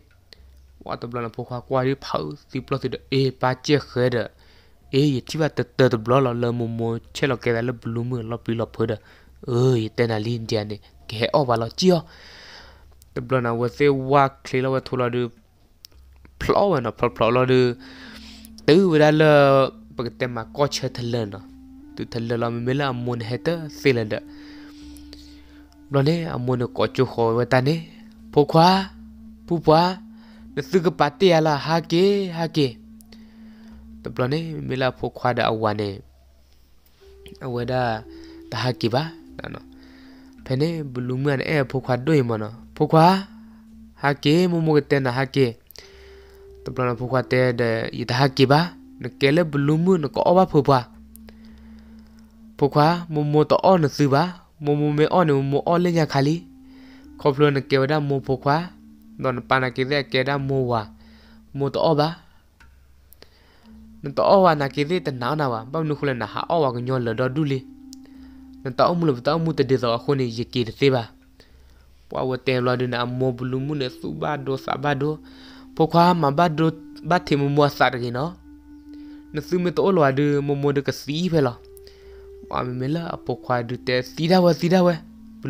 ဝါတဘလနပိုကကွာရီဖောက်စီပလတ်တဲ့အေပါချေခဲတဲ့အေးတိဘတ်တတဘလလလမမချေလကဲလဘလူးမလပီလဖေဒအေးတဲနာလင်းတန်နေကဲအော်ပါလချီယတဘလနဝစေဝါကလေလဝထူလာဒူဖလောဝနဖလောလာဒူတူဝဒါလပကတမကောချထလနတူထလလမမလမွန်ဟက်တစေလန်တဲ့လော်နေအမွန်ကိုချိုခေါ်ဝတနေဖိုခွာပူပွားနစုကပတိယလာဟာကေဟာကေတပလနေမေလာဖိုခွာဒအဝနေအဝဒတဟာကေပါနော်ဖနေဘလူမန်အဲဖိုခွာတွေ့မနော်ဖိုခွာဟာကေမမကတဲနာဟာကေတပလနာဖိုခွာတဲဒဤတဟာကေပါနကဲလဘလူမန်ကောဘာဖိုပွားဖိုခွာမမတော့အော်နစုပါမမမေအော်နမအော်လညခါလီခေါပလနကေဝဒမဖိုခွာဒွန်ပနာကေဒကေဒမဝါမတောဘာနတောဝါနာကေဒတနာနာဝဘနခုလနာဟာအောဝါကညောလဒဒူလီနတောမလဘတောမူတဒေဇာခုနေယကေသေးပါပွာဝတဲလောဒနာမောဘလူမူနေစုဘာဒိုစဘာဒိုဖိုခွာမဘာဒိုဘတ်တီမမွာစာရကေနော်နစုမတောလောဒမမောဒကစီဖဲလောအမမလာအပေါ်ခွာဒူတဲစီဒါဝစီဒါဝဘ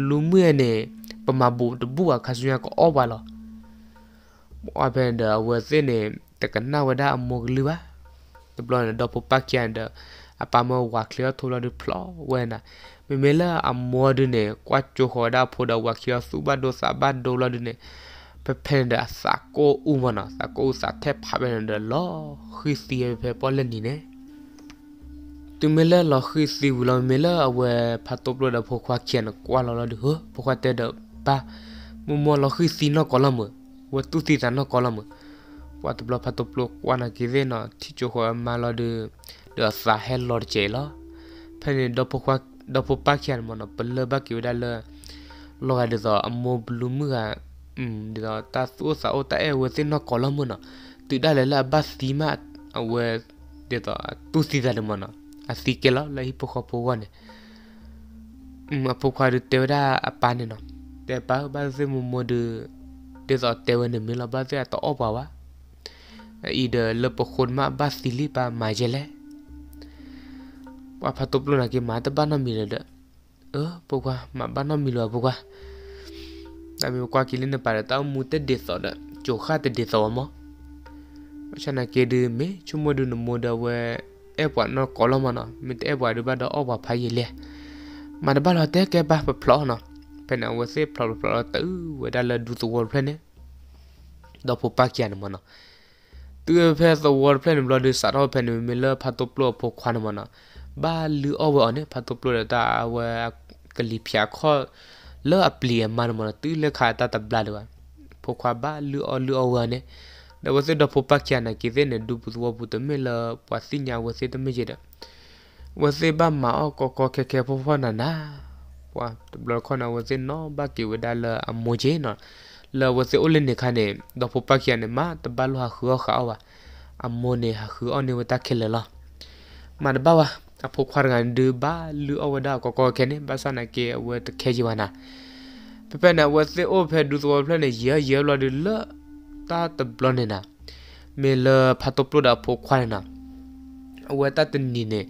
လူးမွေနဲ့ပမဘူတဘူအခါဆွေကအောပါလောဘောဘန်ဒါဝစင်းနဲ့တကနာဝဒါအမောကလူပါတဘလန်တော့ပပကန်ဒါအပမဝါကလျာထိုလာဒူဖလောဝဲနာမမလာအမောဒနဲ့ကွာချိုခေါ်ဒါဖိုဒါဝါကလျာစူဘဒိုစာဘဒိုလာဒနဲ့ပပန်ဒါစာကိုဥမနာစာကိုစာထက်ဖာဘန်ဒါလောခီစီယေဖေပေါ်လန်နီနဲ့သူမလဲလခိစီဝလမလဲအဝဲဖတ်တော့လို့ဖို့ခွာကျန်ကွာလော်လို့ဟဖို့ခွာတဲ့တော့ပါမမလခိစီနောကလမဝတ်သူတီတနောကလမဝတ်ဘလဖတ်တော့လို့ကွာနာကိဝေနာတီချိုဟမာလော်ဒဒါဆာဟဲလော်ချေလာဖဲနေတော့ဖို့ခွာတော့ဖို့ပါကျန်မနပလဘကိဝဒါလောလောကဒေဇာအမောဘလူမှုကအင်းဒီတော့တသုစာအတဲဝစင်းနကောလမနတူဒါလလဘတ်ဒီမအဝဲဒီတော့သူစီဇာလမနော် así que la la hipo jopo gane a poco de te verá a pane no te pa va a ser un modo de so te ven en mi la base a to opa va y de lo po con ma basili pa majele pa pa to plona que mata ba no mi le de eh poco ma ba no mi lo poco da mi poco aquí le para ta mu te de so de choja te de so mo ฉันอาเกดืมไหมชั่วโมงดูนโมดาวအပွားနော်ကောလမနော်မစ်အပွားရဘတော့အပွားဖိုင်ရလေမနဘလာတဲ့ကဘာပဖလောနော်ဖနဝစေဖလောဖလောတူဝဒါလဒူသဝဖလနေတော့ပပကရနမနော်သူဖဲသဝဖလနေဘလဒူစာတော့ဖနမီလာဖတ်တော့ပလောဖခွာနမနော်ဘာလူအဝအနေဖတ်တော့ပလောတာဝကလီဖျာခောလောအပလီမနမနော်တူလက်ခါတာတဘလာလောဖခွာဘာလူအလူအဝအနေ da wase da popa kya na ke ze ne du bu wo bu de me la pa si nya wase de me je da wase ba ma o ko ko ke ke po po na na wa de blo ko na wase no ba ke we da la a mo je no la wase o le ne kha ne da popa kya ne ma de ba lo ha khu kha wa a mo ne ha khu o ne we ta ke le la ma de ba wa a po khwar ngan de ba lu o wa da ko ko ke ne ba sa na ke we te ke ji wa na ပပနာဝတ်စစ်အိုဖဲဒူသောဖလက်နဲ့ရဲရဲလာတယ်လား ta ta blonena me le phatoplo da pho khwana awa ta tin ni ne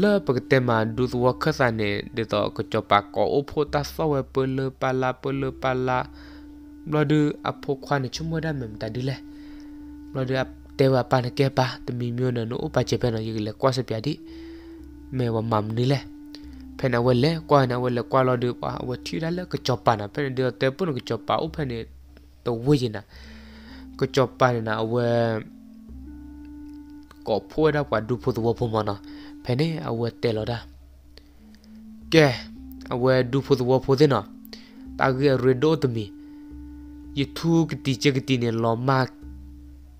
le pagte ma du wa khasa ne de to ko chopa ko o pho ta so we pe le pala pe le pala blo du a pho khwana chumo da mem ta dile blo du a te wa pa ne ke pa te mi myo na no pa che pe na yi le kwa se pya di me wa mam ni le ဖဲနဝဲလဲကွာနဝဲလဲကွာလို့ဒီပါဝထီရလဲကချောပါနာဖဲဒီတေပုန်ကချောပါဥဖဲနေတော့ဝေးနေတာก็จบไปนะเวก็พูดได้กว่าดูพูดว่าพูดมานะเพนี่เอาเวเตลอดะแกเอาเวดูพูดว่าพูดเนาะตาเกเรโดตมียูทูกติเจกติเนี่ยลอมาก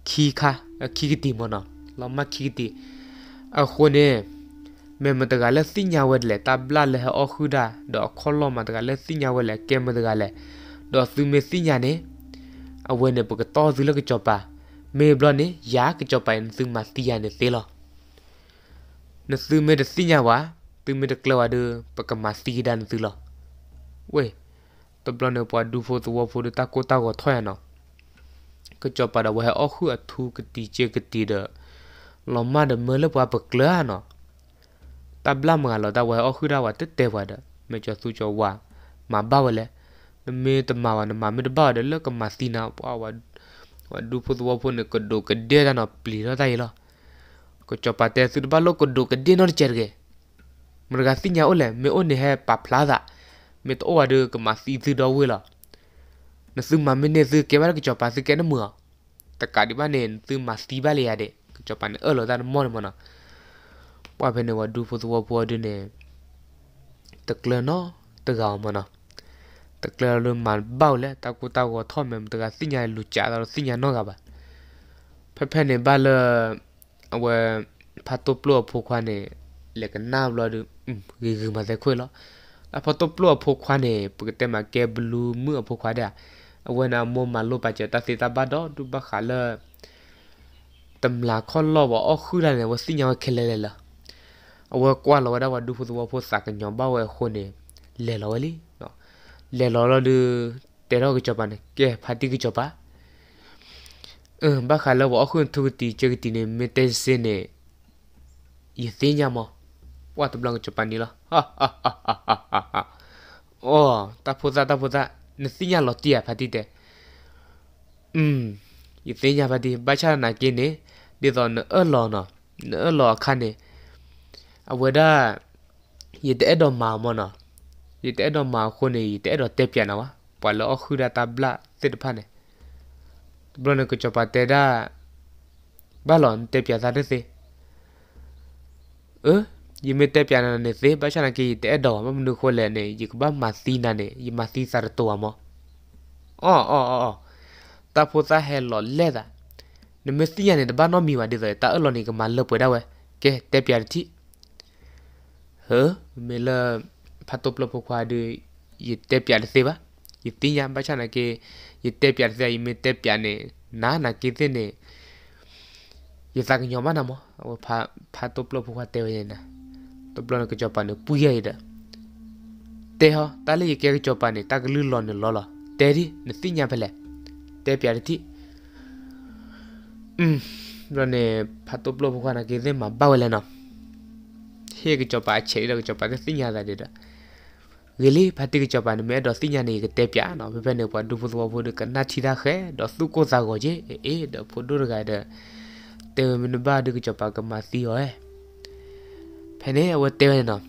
ขี้ค่ะขี้กติมันเนาะลอมากขี้กติเอาคนเนี่ยမေမတကလည်းစညာဝက်လေတဘလာလေအခုဒါတော့ခေါလုံးမတကလည်းစညာဝက်လေကဲမတကလည်းတော့သူမေစညာနေအဝဲနေပကတော်ဇူလကကြောပါမေဘလနေယာကကြောပိုင်စုမစီရနေသေးလောနစုမေတစီညာဝါသူမေတကလဝဒပကမစီဒန်စုလောဝေပဘလနေပွားဒူဖိုသောဖိုတာကိုတာကိုထွဲနော်ကကြောပါဒဝဲအခုအထူးကတိချေကတိဒလောမဒမေလပွားပကလာနော်တဘလမလာတော့ဝဲအခုရဝတက်တဲဝဒမေချစုချောဝါမဘဝလဲနမေတမဝနမမေတဘာဒလကမစီနာပွားဝဒူဖုသဝဖုန်ကဒိုကဒေဒနာပလီရတိုင်လာကိုချပတဲ့သူဘလကဒိုကဒေနော်ချေရကေမရဂစီညာအိုလေမေအိုနေဟဲပပလာဇာမေတောဝဒကမစီသူတော်ဝေလာနစုမမနေစုကေဘရကချပစကေနမွာတကာဒီပါနေသူမစီပါလေရတဲ့ကချပနေအလောဒါမောမနာပွားဖဲနေဝဒူဖုသဝပွားဒင်းနေတကလနော်တကောင်မနော်တကယ်လို့မဘောက်လဲတကူတောက်ကိုထော့မယ်တကစညာလူကြတော့စညာတော့ကပါဖက်ဖက်နေပါလအဝဖတ်တော့ပလို့ဖို့ခွာနေလက်ကနာဘလို့ရီရီမတဲ့ခွေလောအဖတ်တော့ပလို့ဖို့ခွာနေပကတဲ့မှာကေဘလူးမှုဖို့ခွာတဲ့အဝနာမမလို့ပါချက်တစီတပါတော့ဒုပခါလတမ်လာခေါ်လောဘအခုလာနေဝစညာခဲလဲလဲလားအဝကွာလောဒါဝဒုဖို့သောဖို့စကညောဘဝခုနေလဲလောလီလေလော်လော်လူတေတော့ကချပါနဲ့ကဲဖာတိကချပါအင်းဘာခါလောဘအခုသူတီချေတီနေမတဲစင်းနေယသိညာမဝတ်ဘလန်ချပန်ဒီလားဟာဟာဟာဟာဟာအော်တဖူဇာတဖူဇာနသိညာလော်တီရဖာတိတဲ့အင်းယသိညာဖာတိဘာချာနာကင်းနေဒီတော့နော်လော်နော်နော်လော်ခါနေအဝဒါယတဲ့တော့မာမနော်ဒီတဲ့တော့မာခုနေတဲ့တော့တက်ပြန်တော့ပါပွာလောခုရတာဘလတစ်တဖနဲ့ဘလနကချပါတဲ့ဒါဘလွန်တက်ပြစားတဲ့စေအဲယမတက်ပြန်နေစေဘာချနာကီတဲ့တော့မမနုခိုလဲနေဒီကဘာမစီနာနေယမစီစရတောမောအော်အော်အော်တာဖိုစာဟဲလောလဲတာနမစီရနေတဘာနောမီဝဒီဆိုတာအလောနေကမလပွေတော့ဝဲကဲတက်ပြတိဟဲမေလာ phát tốt lập khoa đưa yết tế bia thế ba yết tin yam ba cha na ke yết tế bia thế yếm tế bia nè na na kia thế nè yết sang nhau mà nè mo phát phát tốt lập khoa tế vậy nè tốt lập cái job này puya ida tế ho ta lấy cái job này ta cái lưu lon này lò lò, tế đi nè tin yam phải lẹ tế bia thế ừ rồi nè phát tốt lập khoa na kia thế mà bao vậy nè khi cái job này chạy ra cái job này tin yam ra đi đó ဂလီဖတ်တိကချပန်မဲတော့စိညာနေကတဲ့ပြနော်ဘယ်ဘက်နေပွားဒူဖို့သဘောဖို့ကနာချီတာခဲတော့သူကိုစားကိုကြီးအေးတော့ဖို့ဒူရကတဲ့တေမနဘာဒုကချပကမစီဟဲဖနေအဝတေနော်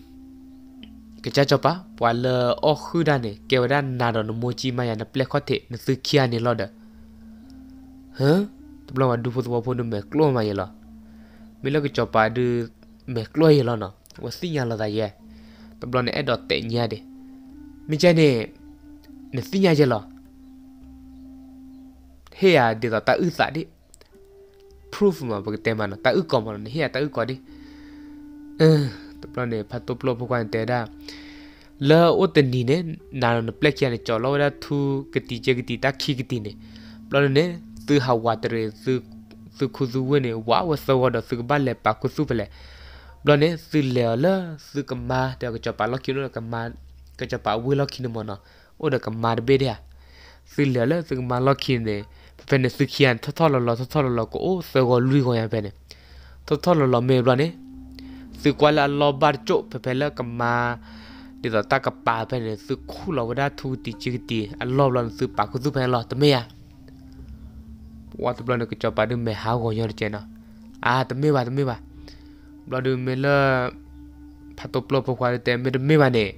ကကြချပပွာလအခုဒါနေကေဝဒနာတော့မိုချီမယနပလက်ခေါတဲ့နစခီယာနေလို့တဲ့ဟမ်တဘလဝဒူဖို့သဘောဖို့မဲကလောမယလားမေလကချပဒူမဲကလောယလားနော်ဝစီညာလာတဲ့တဘလနဲ့အဲ့တော့တဲ့ညာတယ် mjane ne sinya jelo heya de ta u sa di proof ma ba te ma na ta u ko ma ne heya ta u ko di eh to plan ne phat to plo bu kan te da la o te ni ne na no plek ya ne cho lo da thu ke ti je ke ti ta khi ke ti ne plan ne tu ha wa te re tu tu khu zu we ne wa wa so wa da su ba le pa ku su ba le plan ne su le la su ka ma te ka cho pa lo ki no ka ma ก็จะป่าวิล็อกคินมันอ่ะโอ้เด็กมาเบเดียซึ่งเหลือแล้วซึ่งมาล็อกคินเนี่ยเป็นสุขียนทอทอลลอทอทอลลอก็โอ้เสือกลุยกว่าอย่างเป็นเนี่ยทอทอลลอเมรันเนี่ยซึ่งกว่าละลอบาร์โจเป็นแล้วก็มาเดี๋ยวตากระป่าเป็นเนี่ยซึ่งคู่เราได้ทูติจิกตีอันรอบเราซึ่งป่าคุณซึ่งเป็นเราแต่ไม่อะว่าตัวเราเนี่ยก็จะไปดูเมหาวอยอร์เจนะอ่าแต่ไม่ว่าแต่ไม่ว่าเราดูเมล่าพัตตบลบพวกเราแต่ไม่ไม่ว่าเนี่ย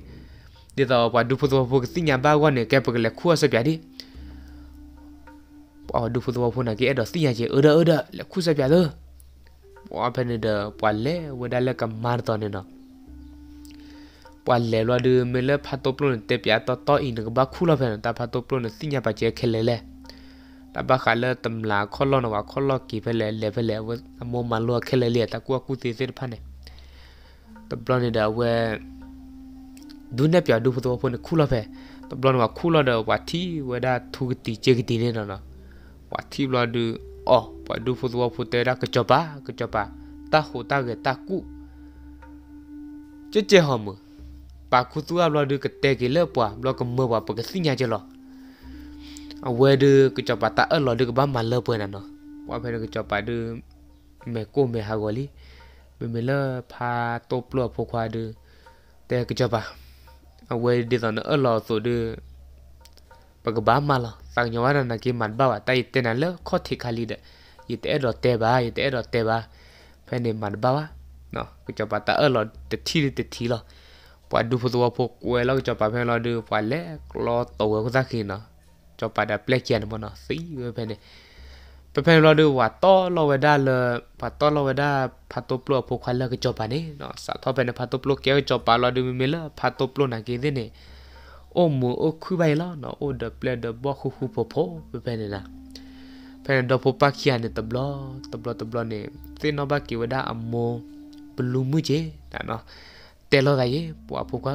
ဒေတာပွားဒူဖသောဖုကစီညာဘာဝနဲ့ကဲပကလက်ခူဆပြဒီအော်ဒူဖသောဖုနာကဲတော့စီညာချေအော်ဒါအော်ဒါလက်ခူဆပြတော့ပွားဖနေဒါပွာလဲဝဒါလကမာတော့နေနော်ပွာလဲလောဒူမေလဖတ်တော့ပလုံးတက်ပြတော့တော့အင်းကဘာခူလာဖန်တာဖတ်တော့ပလုံးစီညာပါချေခဲလဲလဲတဘခါလတမ်လာခေါလောနဝခေါလောကီဖဲလဲလဲဖဲလဲဝအမောမလောခဲလဲလဲတကွာကူသေးသေးဖန်နေတပလနေဒါဝဲดูเนี่ยเปีาดูพอตัวพอนคู่ละเพ่ตบลอนว่าคู่ละเดอว่าที่เวลาทุกตีเจอกตีเนี่ยนะเนาะว่าที่บลอนดูอ๋อว่าดูพอตัวพูดเตระกระจบะกระจบะตาหูตาเกตากูเจ๊เจ๊หอมปากคุ้ตัวบลอนดูกระเตกิเลิกปะบลอนก็เมื่อว่าปกติเนี่ยเจรอเอาเวดูกระจบะตาเออหลอดูกระบ้ามาเลิกเพื่อนนเนาะว่าเพื่อนกระจบะดูเมกูเมฮากลีเมเมเ่อพาตัวปลัวพกควาดูแต่กระจบะအဝဲဒီစနအလောဆိုဒပကဘာမလာစံညဝရနကိမန်ဘာဝတိုင်တနလခောတိခလီဒယတဲရတဲဘာယတဲရတဲဘာဖဲနေမန်ဘာဝနော်ကကြပါတာအလောတတိတတိလောပွာဒူဖဇဝဖို့ကွယ်လောက်ကြပါဖဲလောဒူပွာလဲကလောတော်ကစားခင်းနော်ကြပါတာပလက်ကျန်မနော်စီဖဲနေပပန်လောဒူဝါတောလောဝဒါလပတောလောဝဒါဖတ်တုပလောဖိုခွာလကကြောပါနေနော်စာထောပဲနဖတ်တုပလောကဲကြောပါလောဒူမီမီလဖတ်တုပလောနာကေဒီနေအိုမူအိုခွပိုင်လောနော်အိုဒပလက်ဒဘခုခုပိုပိုပပန်နာဖန်ဒပိုပါခီယန်တဘလောတဘလောတဘလောနေသေနောဘကီဝဒါအမောဘလူမှုချေဒါနော်တဲလောကရေပွာဖိုခွာ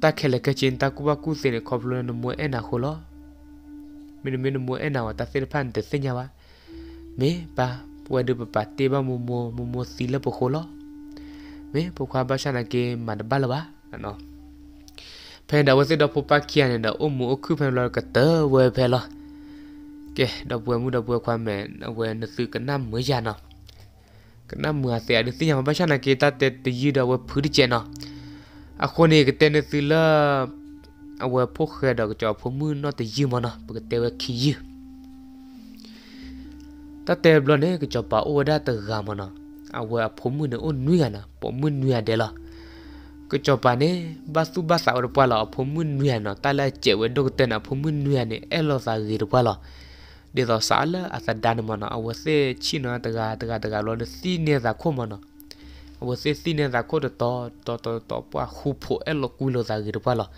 တာခဲလကချင်းတာကူဘကူစင်ခေါပလောနမွေအနာခိုလောမင်းမင်းမွေးအဲ့နာဝတသေဖန်တစညာဝမေပါပွေဒပပတေဘမမမမစီလပခိုလမေပခွာဘာရှာနာကေမန်ဘလဝနော်ဖဲဒါဝစစ်တော့ဖပကီယန်ဒါအမှုအခုဖဲလောကတဝဲဖဲလောကဲတော့ပွေမှုတော့ပွေခွမ်းမယ်ဝဲနစုကနမွေးရနော်ကနမွာเสียดิสิยังมาบ้าชานาเกตาเตตยีดาวพืดเจนออะคนเอกเตนสิละအဝဲဖို့ခဲတော့ကြောဖမှုနော်တယူမနာပကတဲဝခီယူတတဲဘလနဲ့ကြောပါအိုဒါတဂါမနာအဝဲဖို့မှုနော်နွေကနာပေါ်မှုနွေဒဲလားကကြောပါနေဘတ်စုဘတ်စာရပွာလာဖို့မှုနွေနော်တလာကျဲဝဲဒုတ်တနာဖို့မှုနွေနဲ့အဲလောစာရီရပွာလာဒေသောစာလအသဒန်မနာအဝစေချိနာတကတကတကလောစီနေတာခုမနာအဝစေစီနေတာခုတော့တော်တော်တော်ပွားခုဖို့အဲ့လိုကူလောစာကြီးတော့ပါလား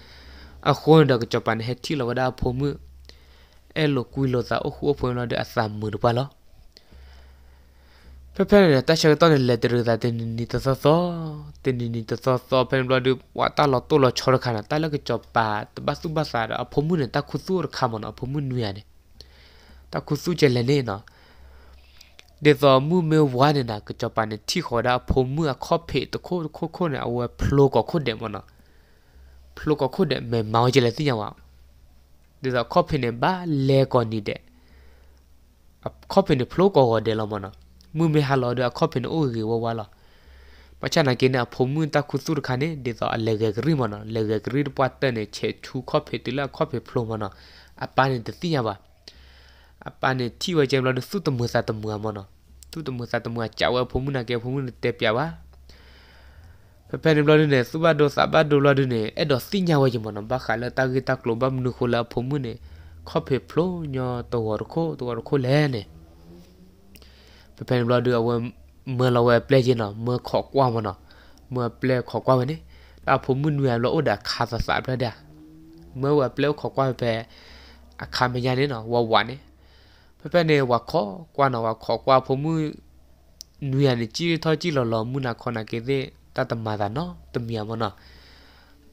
အခွန်တော့ကချပန်ဟက်တီလဝဒါဖိုမှုအဲလိုကွီလိုသာအခုအဖွင့်လာတဲ့အစာမှုပါလားဖဖဲနဲ့တချာတော့နဲ့လက်တရသာတင်းနီတသောသောတင်းနီတသောသောဖဲဘလဒူဝါတာလောတိုလောချောခါနာတလကချပါတဘစုဘဆာရအဖမှုနဲ့တခုစုရခမနအဖမှုနူရတယ်တခုစုချက်လည်းနေနော်ဒေသောမှုမေဝါနေနာကချပါနဲ့တီခေါ်တာဖမှုအခေါ်ဖေတခိုးခိုးခိုးနဲ့အဝဲဖလိုကခုတ်တယ်မနော်ဖလိုကခုတဲ့မေမောင်ကြလေသိရအောင်ဒီတော့ copy နဲ့ဘာလဲကောနီတဲ့ copy နဲ့ flow ကောတယ်လမနာမူမေဟာလောတဲ့ copy နဲ့ oh ရေဝဝလာပချာနာကိနာဖုံမွန်းတခုစုရခနဲ့ဒီတော့အလေဂရီမနာလေဂရီပတ်တဲ့နဲ့ချေထူ copy တလာ copy flow မနာအပန်းတဲ့သိရပါအပန်းနဲ့ ठी ဝကြမလို့သူ့တမွေစာတမွာမနာသူ့တမွေစာတမွာကြောက်ဝဖုံမွန်းနာကေဖုံမွန်းတက်ပြပါဖဖဲနေဘလော်ဒူနေစူဘတ်ဒိုစာဘတ်ဒိုဘလော်ဒူနေအဲ့တော့စိညာဝဲချင်မနော်ဘာခါလတာဂီတာကလိုဘမ်နူခိုလာဖုံမှုနေခေါဖေဖလိုညောတော်ရခိုတော်ရခိုလဲနေဖဖဲနေဘလော်ဒူအဝဲမလဝဲပလဲချင်နော်မခေါ်ကွာမနော်မပလဲခေါ်ကွာမနေတာဖုံမှုနူရလောအိုဒါခါစာစာဘလဒါမဝဲပလဲခေါ်ကွာဖဲအခါမညာနေနော်ဝဝနေဖဖဲနေဝခေါ်ကွာနော်ဝခေါ်ကွာဖုံမှုနူရနေကြည့်ထောကြည့်လော်လော်မှုနာခေါ်နာကေတဲ့တတ်တမာတာနော်တမီယာမနော်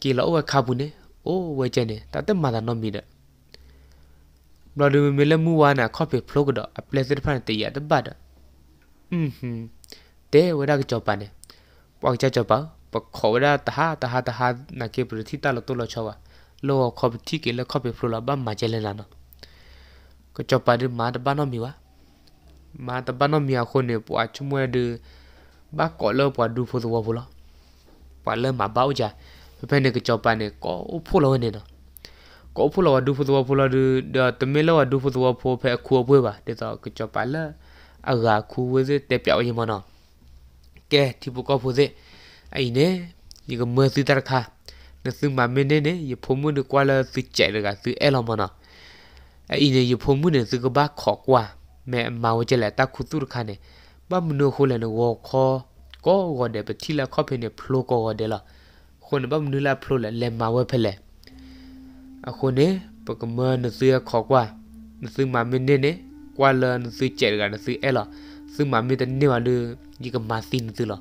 ကီလောဝခါဘူးနေအိုးဝဲကျနေတတ်တမာတာနော်မီတဲ့ဘလဒူမီလမူဝါနာကော်ဖီဖလော့ကတော့အပလက်စစ်ဖန်တေးရတပတ်တော့อืมฮึเตวดากจอปานะปอกจจอปาปอกขอวดาตะหาตะหาตะหานาเกปริทิตาลตุลชอวาโลขอบที่เกลขอบพลบามาเจเลนานะก็จอปาดิมาตะบานอมีวามาตะบานอมีอะคนเนปวาชมวยดือ ba có lơ bỏ đu phô thua vô lo bỏ lơ mà bao giờ bên này cái cho bạn này có phô lo này đó có phô lo đu phô thua phô lo đu đờ tụi mình lo đu phô thua phô phải khu vui bà để tao cái cho bạn lơ à gà khu vui dễ đẹp béo gì mà nó kệ thì bố có phô dễ ấy nè như cái mưa sư ta kha nó sư mà mình nè nè giờ phô mưa được qua là sư chạy được cả sư e lo mà nó ấy nè giờ phô mưa nè sư cái ba khó qua mẹ mau chơi lại ta khu tu được kha này ဘာမနိုခိုလန်ဝခောကောဝဒေပတိလာခောဖေနေဖလိုကောဝဒေလာခွန်ဘာမနူလာဖလိုလလဲမာဝဲဖလဲအခုနေပကမနစီခောကွာနစီမမင်းနေနေကွာလန်စီကျဲကနစီအဲလာစီမမင်းတနေဝလူဒီကမာစင်းတူလာ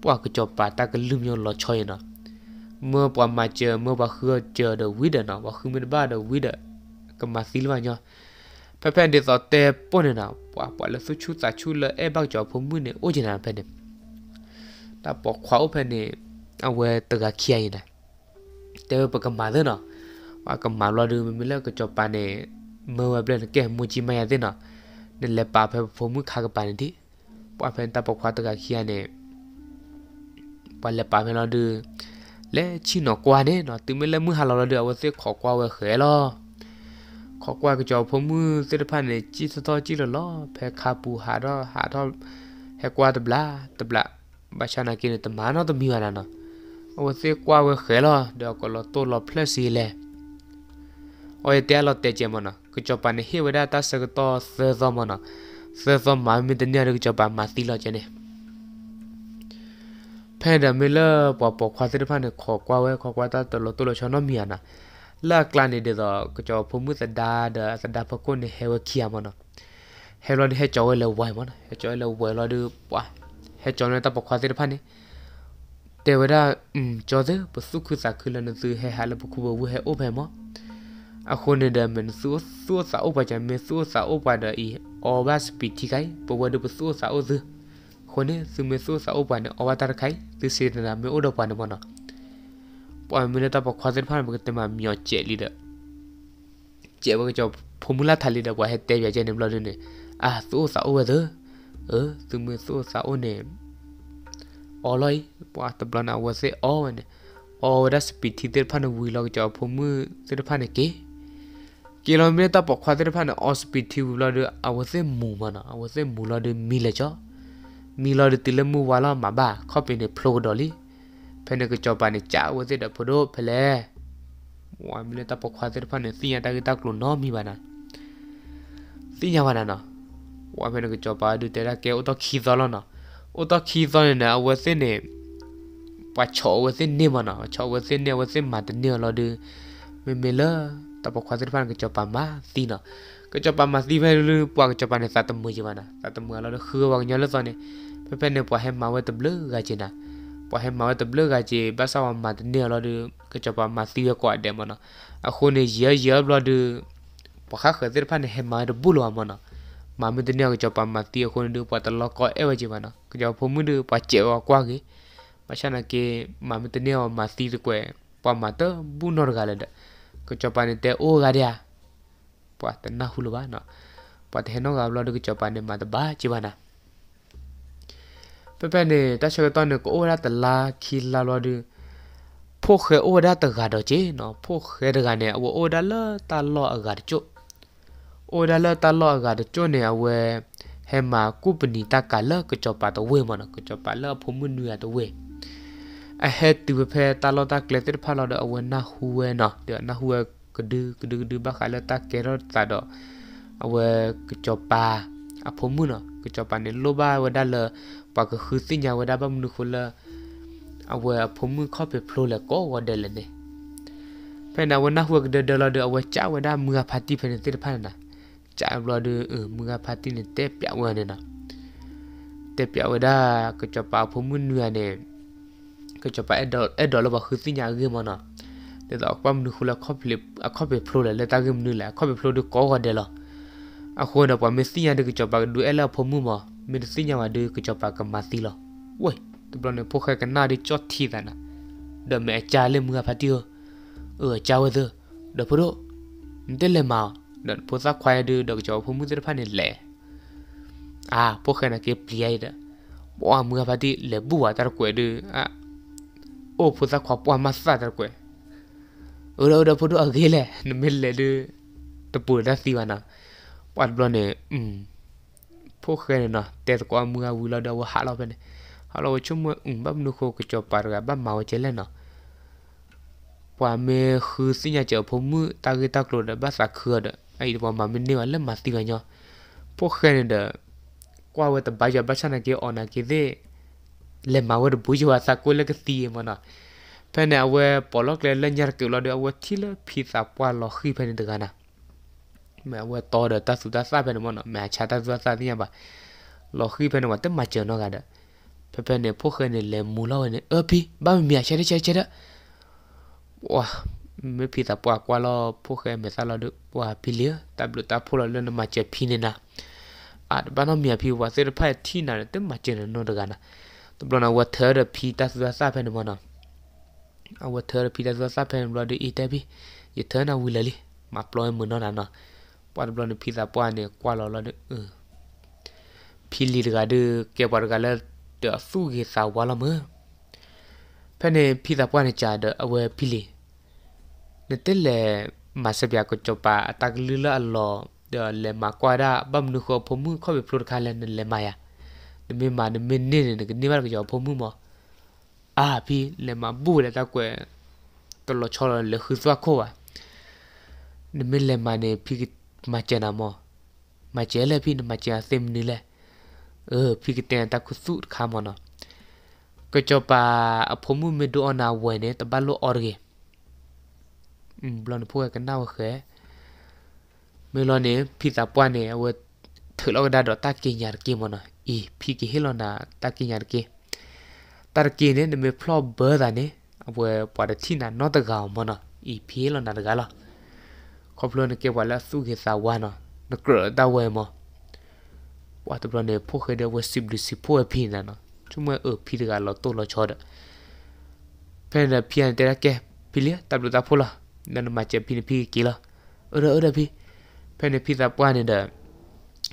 ပွားကကြောပါတာကလူမျိုးလောချောရနော်เมื่อปอมาเจอ เมื่อว่าคือเจอเดวิดเนาะว่าคือมันบ้าเดวิดกมาซิลวาเนาะဖဖက်ဒီသောတဲပွန်နေတာပွာပွာလဆုချူစာချူလအဲဘောက်ကြောဖုံမှုနေအိုဂျနာဖက်နေတာပေါ်ခွာဖက်နေအဝဲတကခိုင်နေတဲပကမာတဲ့နော်ဝါကမာလာဒူမီလကကြောပါနေမဝဘလကဲမူချီမရတဲ့နော်နေလပါဖက်ဖုံမှုခါကပါနေဒီပွာဖန်တာပေါ်ခွာတကခိုင်နေပွာလပါမလာဒူလဲချီနော်ကွာနေနော်သူမလဲမှုဟာလာလာဒူအဝဲစခေါ်ကွာဝဲခဲလောขอกว่ากระจอพมือเสตพันในจีสตอจีหล่อแพคาปูหาดอหาทอแฮกว่าตบลาตบลาบาชานากินตมานอตมีวานานะโอ้เสกว่าเวเขลอเดี๋ยวก็ลอตัวลอเพลสีแลโอ้ยเตียลอเตเจมอนะกระจอปันเฮวดาตาสกตอเซซอมอนะเซซอมมามีตเนียกระจอปันมาตีลอเจเนဖဲဒမီလာပေါ်ပေါ်ခွာတဲ့ဖန်နဲ့ခေါ်ကွာဝဲခေါ်ကွာတာတော်တော်တော်ချောင်းတော့မြီယာနာလကလနေဒေတော့ကြောဖမှုစဒါဒစဒါဖကုန်ဟေဝခီယမနဟေလောဒီဟေချောဝဲလဝိုင်မနဟေချောလဝဲလောဒီပွာဟေချောနတပခွာစေဖာနေတေဝဒอืมကြောဇပစုခုစာခလနစုဟေဟာလပခုဘဝဟေအိုဘဲမအခုနေဒမန်ဆူဆူစာအိုပါချမ်မေဆူစာအိုပါဒီအောဘစပီတီကိုင်ပဝဒပဆူစာအိုဇခုနေစုမေဆူစာအိုပါနေအဝတာခိုင်သစီဒနာမေအိုဒပါနေမနော်ပွိုင်မူလတာပခွာစင်ဖာမကတမမြော့ကျဲလီဒကျဲဘကကြောဖမူလာထလီဒဘဝဟဲတဲပြကျဲနေဘလဒနေအာသိုးစာအိုဝဒเออသူမသိုးစာအိုနေအော်လိုက်ပွာတဘလနာဝစေအော်ဝနေအော်ဒါစပီတီတဲ့ဖနဝီလောက်ကြောဖမူစစ်ဖနကေကီလိုမီတာပခွာတဲ့ဖနအော်စပီတီဝလာဒအဝစေမူမနာအဝစေမူလာဒမီလေကြောမီလာဒတိလမူဝလာမဘာခေါပင်းနေဖလိုဒော်လီဖဲနကကြောပါနေကြာဝစစ်တဖတို့ဖလဲဝမ်လေတပခွာစစ်ဖန်နေစီရတကတကလုံးနော်မိပါနာစီညာပါနာနော်ဝမ်ဖဲနကကြောပါဒူတရကေဥတခီဇလောနော်ဥတခီဇနေနာဝစစ်နေပချောဝစစ်နေမနာချောဝစစ်နေဝစစ်မတနေလောဒူမေမေလာတပခွာစစ်ဖန်ကကြောပါမစီနော်ကကြောပါမစီဖဲလူပွားကကြောပါနေသတ်တမွေးကြပါနာသတ်တမွေးလောခือဝါညလောစောနေဖဲဖဲနေပွားဟဲမဝဲတဘလဂါချင်နာ pahe mau itu beli gaji bahasa orang mati lo di kecapa mati ya kuat deh mana aku ni jia jia lo di pahe kecil pan he mau itu mana mami tu ni kecapa mati aku ni di pata lo kau eh wajib mana kecapa pumi di pace wa kuat ke macam nak ke mami tu ni orang mati tu kuat pah mata bunor galah dah kecapa ni teh oh gadia pah tenah hulu mana pah heno galah lo di kecapa ni mata ba cibana ပပနေတချေတော့နေကိုအိုရတလာခီလာလောဒူဖိုခဲအိုဒါတကာတော့ချေနော်ဖိုခဲတကနေအဝအိုဒါလတာလောအကာတချို့အိုဒါလတာလောအကာတချို့နေအဝဲဟဲမာကုပနီတကလကချပါတော့ဝဲမနကချပါလဖုံမနူရတော့ဝဲအဟက်တူဖဲတာလောတာကလက်တဖလာတော့အဝဲနာဟူဝဲနော်ဒီနာဟူဝဲကဒူကဒူဒူဘခါလတာကေရတာတော့အဝဲကချပါအဖုံမနကချပါနေလိုပါဝဒါလပါကခုစညာဝဒဘမနုခလအဝဲဖုံမခပဖလိုလကောဝဒလနေဖဲနာဝနာဟွက်ဒဒလဒအဝဲချဝဒမူဖာတိဖဲနေတေဖာနာချာဘလဒမူဖာတိနေတေပြဝနေနာတေပြဝဒကချပါဖုံမနူရနေကချပါအဒေါ်အဒေါ်လဘခုစညာဂေမနာတေတော့ပမနုခလခပလအခပဖလိုလလက်တာဂေမနူလခပဖလိုဒကောဝဒလအခုနပမစီယန်ဒကချပါဒူအလာဖုံမူမာมีสิ่งยามาดูก็จะปากมาสิลอเว้ยแต่ปลอนเนี่ยพวกใครกันหน้าได้จอดที่แต่นะเดี๋ยวแม่จ่าเล่มือพัดเดียวเออจ่าเว้ยเด้อเดี๋ยวพวกเราเดี๋ยวเลยมาเดี๋ยวพวกซักควายดูเดี๋ยวจะพวกมือจะพันเนี่ยแหละอ่าพวกใครนะเก็บเปลี่ยนเด้อบอกว่ามือพัดดีเล็บบัวตะกวยดูอ่ะโอ้พวกซักควายปวดมาซาตะกวย เออเดี๋ยวพวกเราเอาเกลี่ยนไม่เลยดูตะปูดัสซีวานะปัดปลอนเนี่ยอืมဖိုခဲနတဲကွာမူအဝူလာဒဝဟာလောပဲဟာလောချုံမအုံဘမ်နုခိုကချပါရဘမ်မောချဲလဲနော်ပွာမေခူစညာချဖမှုတာဂေတာကလိုဒဘစာခရဒအဲ့ဒီပေါ်မှာမင်းကလက်မသိကညောဖိုခဲနဒကွာဝတ်ဘိုင်ဘတ်ချနာကေအော်နာကေဒေလက်မဝတ်ဘူဂျွာစာကိုလကစီမနာဖဲနေအဝဲပေါ်လောက်လဲလက်ညက်ကလိုဒအဝဲသီလဖီစာပွာလောခိဖဲနေတကနာ mà vừa to được ta sụt ta xa bên nó mà cha ta sụt xa thì bà lo khi bên nó tấm mặt trời nó cả đó bên bên này phố khơi này là mù lâu này ơ pi ba mình mía chết đấy chết chết đó wow mấy pi ta qua qua lo phố khơi mấy sao lo được wow pi lia ta bự ta phố lo lên mặt trời pi này nè à ba nó mía pi wow sẽ phải thi nào tấm mặt trời nó được cả nè tụi nó vừa thở được pi ta sụt xa bên nó nè à vừa thở được pi ta sụt xa bên nó được ít đấy pi giờ thở nào vui lên đi mà ploy mình nó là nó ပွားဘလော်နဖီတာပွားနေကွာလော်လော်နေအင်းဖီလီကဒကေပါကလည်းတဆူကြီးစာဝါလာမဖနေဖီတာပွားနေကြတဲ့အဝဲဖီလီနေတဲ့လေမဆပြကိုချပါအတက်လူလာလောတဲ့လေမကွာရဘမ်နုခဖမှုခဘဖလူခါလန်လေမယာနမမနမနေနေကနေပါကြောဖမှုမအာဖီလေမဘူလေတကွယ်တလချောလေခူသွားခေါ်ပါနမလေမနေဖီมาเจนามอมาเจเลยพี่มาเจเซมนี่แหละเออพี่กเตนตะคุสุคามอนก็จปาอพมุเมดูอนาเวเนตบาโลออร์เกอืมบลอนพวกกันดาวเขเมลอนเนพี่ตาปวานเนเวถือเราดาดอตากิญาร์กิมอนอีพี่กิเฮลอนาตากิญาร์กิตากิเนเมพลอเบอร์ดาเนအဝဲပွားတဲ့ ठी နာနော်တကောင်မနော်ဤဖေးလောနာတကလားခေါပလနကေဝလာစုခေစာဝါနနကရတဝဲမဝတ်ပလနေဖိုခေဒဝစစ်ဒီစီဖိုအဖိနနချုမအဖိဒကလတောလချောဒဖဲနပြန်တရကေဖိလတဘလတဖိုလာနနမချေဖိနဖိကီလာအရအရဖိဖဲနဖိသာပွားနေတဲ့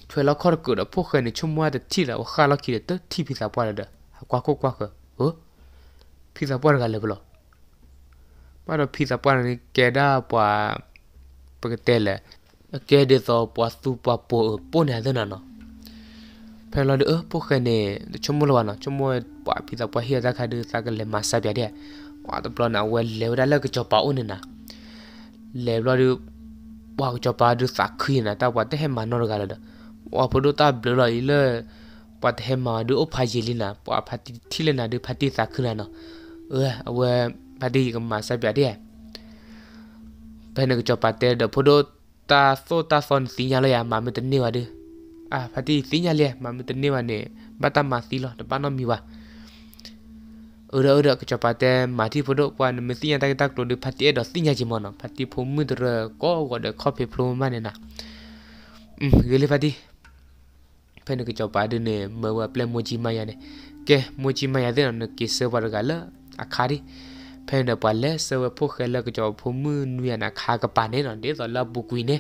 ထွေလခေါ်ကူတော့ဖိုခေနချုမဝတဲ့တီလာဝခါလကီတဲ့တီဖိသာပွားနေတဲ့ကွာကွာကွာဟိုဖိသာပွားကလည်းဘလောပါတော့ဖိသာပွားနေကေဒါပွားပကတဲလေအကဲဒေသောပွားစုပွားပိုပိုနေတယ်နော်ဖဲလာဒေပိုခနေချမလဝနာချမပွားပိတာပွားဟီဒါခါဒေသကလေမဆပ်ရတဲ့ဝါတပလနာဝဲလေဝဒါလကချပါဦးနေနာလေဘလာဒေပွားချပါဒေသခီနာတပွားတဲ့မနော်ကလာဒဝါပဒတာဘလာလေပတ်ဟဲမာဒူအဖာဂျီလီနာပွားဖတ်တီလနာဒူဖတ်တီသခီနာနော်အဲအဝဲဖတ်တီကမဆပ်ရတဲ့ตอนนี้ก็จะปาเตเดพอดตาโซตาซอนสีญาเลยมามันตันนี่วะเด้ออ่ะพอดีสีญาเลยมามันตันนี่วะเนี่ยบัตามาสีหรอแต่บ้านน้องมีวะเออเออก็จะปาเตมาที่พอดกว่ามันสีญาตักตักตัวเดือพอดีเดสีญาจิมอนอ่ะพอดีผมมือตัวก็ก็เดคอพิพรูมาเนี่ยนะอืมเกลีพอดีဖဲနကချပါဒနေမဝပလမိုဂျီမာယာနေကဲမိုဂျီမာယာတဲ့နကိစဝရဂလာအခါရီဖဲနပွာလဲဆဝဖုခဲလကကြောဖုမွနွေနာခါကပါနေနော်ဒေဇလဘူကွီနေ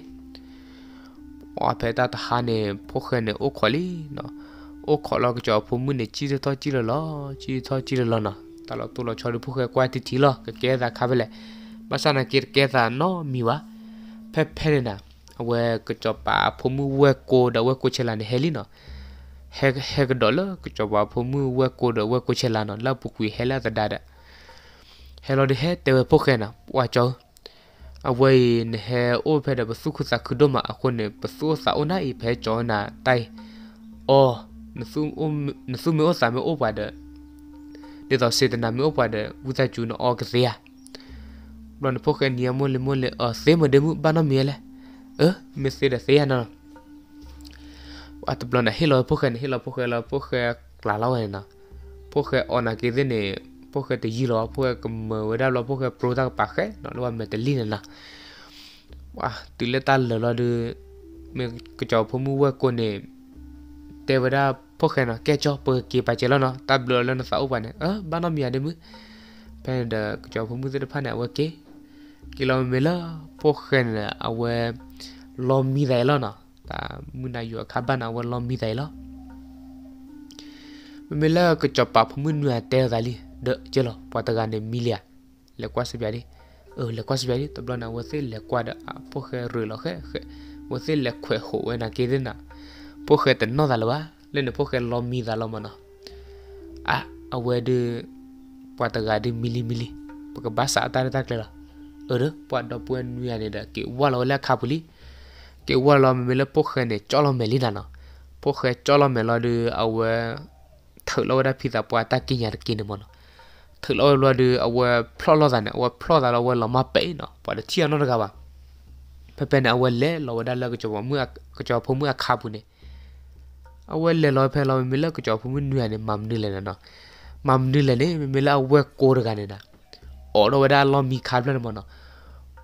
အဖဲတာတဟာနေဖုခဲနေအိုခလီနော်အိုခလကကြောဖုမွနေချီတော့ချီလောချီတော့ချီလောနော်တလတူလချော်ဖုခဲကွာတီတီလောကကဲသာခါပဲလေမဆနာကိကဲသာနော်မီဝါဖဲဖဲနေနာအဝဲကကြောပါဖုမွဝဲကိုဒဝဲကိုချလာနေဟဲလီနော် hek hek dollar ku coba pumu we ko do we ko chelano la pukui hela da dada hello de he te po khena wa cho away ne he o phe de basu khu sa khu do ma akho ne basu sa ona i phe cho na tai o nasu o nasu me o sa me o pa de de do se de na me o pa de u sa chu no o ke ya ron po khe ni mo le mo le o se mo de mu ba na me le e me se de se ya na at blonda hello po khe hello po khe la po khe la la wa na po khe ona ke de ne พวกเขาตียีรอพวกกมือเวลาเราพวกเขาโปรตักปากแค่นอกว่าเมตลีนั่นะว้าตีเลตันเลยเราดูเมื่อกระจอกพมูว่าคนเนี่แต่เวลาพวกเคาเนาะแก่จอเปิดกีไปเจอแล้วเนาะตับเลยแล้วเนาะสาวไปเนี่ยเออบ้านเรางมีอะไรมั้ยเป็นเด็กกระจอกพมูจะได้พันเนี่ว่าเก๋กิโลเมตรลพวกเคาเนี่เอาไวลมมีได้แล้วเนาะแต่มึงนายอู่ขับบ้านเอาไวลมมีได้แล้วเมื่อกกรจอกปับพมูเหนื่อยเตะอะไร de jelo pataga ne milia le kwa se biari e le kwa se biari to blana wo se le kwa da po he ru lo he he wo se le kwe ho we na ke na po he te no da lo ba le ne po he lo mi da lo mana a a we de pataga de mili mili po ka basa atare ta kle la e de po do po nu ya ne da ke wa lo la ka puli ke wa lo me le po he ne cho lo me li da na po he cho lo me lo de a we thở lâu đã phi tập qua ta kinh nhà kinh được mòn ถือเราเราดูเอาว่าพลอเราสันเอาว่าพลอแต่เราว่าเรามาเป็นเนาะพอเดี๋ยวเชี่ยนั่นก็ว่าเป็นเอาว่าเล่เราได้แล้วก็จะว่าเมื่อก็จะพูเมื่อคาบุเนี่ยเอาว่าเล่เราเพลเราไม่เลิกก็จะพูมันเหนื่อยเนี่ยมัมนี่เลยนะเนาะมัมนี่เลยเนี่ยไม่เลิกเอาว่าโกรกันเนี่ยนะอ๋อเราได้เรามีคาบแล้วมันเนาะ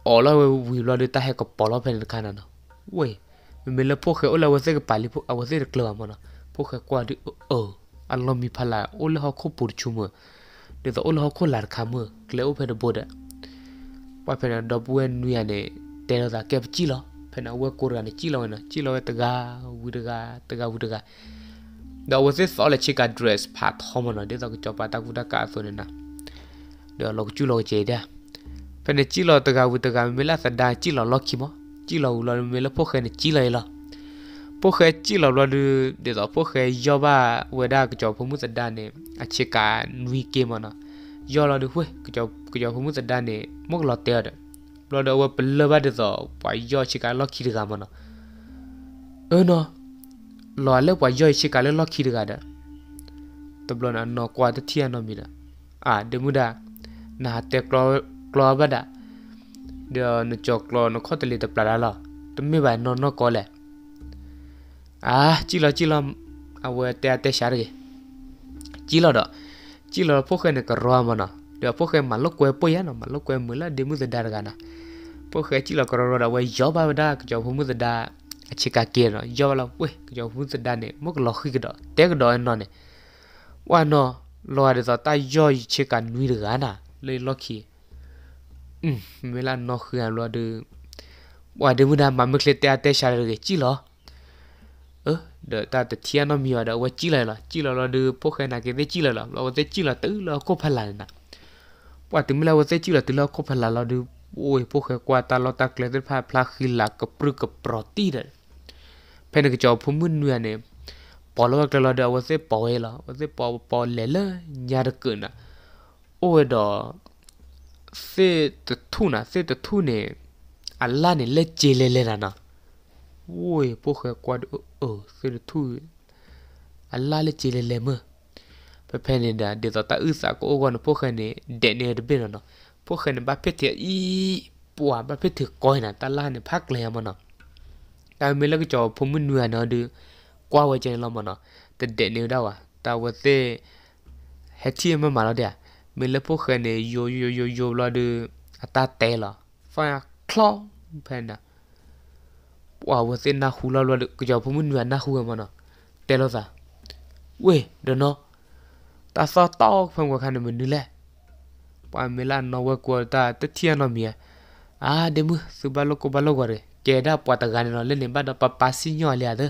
อ๋อเราวิวเราได้ตาให้กับปอเราเป็นกันนะเนาะเว้ยไม่เลิกพวกเขาเราว่าเสกไปลิพวกเอาว่าเสกเกลือมันเนาะพวกเขากว่าดิเอออันเรามีพลังโอ้เราเขาคู่ปุ่นชุมเออ de to ol hokho lar khamu kle o phe boda pa phe na dobu we nu ya ne te ro da kep chi lo phe na we ko ra ne chi lo na chi lo we ta ga wu da ga ta ga wu da ga da was this all a chick address pa thomo na de to ko pa ta ku da ka so ne na de lo chu lo che da phe ne chi lo ta ga wu ta ga me la sa da chi lo lo ki mo chi lo lo me la po khe ne chi lo lo พวกเคยจีเราเราดูเดี๋ยวพวกเคยย่อบ้าเวด้ากระจอกพมุสัดดานเนี่ยอาชีการนุยเกมอ่ะเนาะย่อเราดูเว้ยกระจอกกระจอกพมุสัดดานเนี่ยมกเราเตะเด้อเราเดาว่าเป็นเลบ้าเดี๋ยวไปย่อชีการล็อกคิดกันมันเนาะเออเนาะรอเล็กว่าย่อยชีการเล็กล็อกคิดกันเด้อตบลอนนอกว่าจะเทียนอมีละอ่าเดมุดานาเตะกรอกรอบ้าดะเดี๋ยวนจอกรอนข้อตะลีตะปลาละตไม่ไหวนอนนอกก็แหละ à chỉ là chỉ là à vừa tè tè xả rồi chỉ là đó chỉ là phố khai này có roa mà nó được phố khai mà lúc quay bơi nó mà lúc quay mới là đi mua ra ra nó phố khai chỉ là có roa đó quay gió bao đó cho phố mua ra chỉ cả kia nó do là quay cho phố ra này mất lọ khi cái đó té cái đó nó này qua nó lo để cho ta do chỉ cả nuôi được gà nó, lấy lo khi ừ mới là nó khơi à, lo được qua đi mua ra mà mất lấy tè tè xả rồi chỉ là 的大的天都没有的，我寄来了，寄来了的破开那给再寄来了，我再寄了得了过不来了，我怎么了？我再寄了得了过不来了的，我破开挂大老大给的怕怕黑了个不个不地的，拍那个叫不闷暖呢，跑了个了的，我再跑回了，我再跑跑来了，伢的个呢，我的，这的吐呢，这的吐呢，阿拉呢来接来来了呢。ဝေပိုခဲကွာဒအိုစေထူအလာလေချီလေလေမပဖဲနေတာဒေတာဥစာကိုအောကနပိုခဲနေဒဲနေဒဘင်းနော်ပိုခဲနေဘာဖက်တီအီပွာဘာဖက်တီကိုနာတလာနေဖက်လေမနော်ဒါမေလကကြောဖုံမနူရနော်ဒီကွာဝဲချင်လောမနော်တဒဲနေတော့ဝါတာဝသေးဟက်တီမမလာတဲ့မေလပိုခဲနေယိုယိုယိုယိုလာဒီအတာတဲလာဖိုင်ကလောဖဲနေတာဝါဝစင်နာခူလာလွတ်ကြောဖမှုနွနာခူမနတဲလောသာဝေဒနောတာစာတောက်ဖံကခန္ဓမနူလဲပါမေလာနဝကောတာတတိယနမီအာဒေမစဘလကဘလကရကေဒါပဝတဂန်နလဲနေဘဒပပစီညောလျာဒ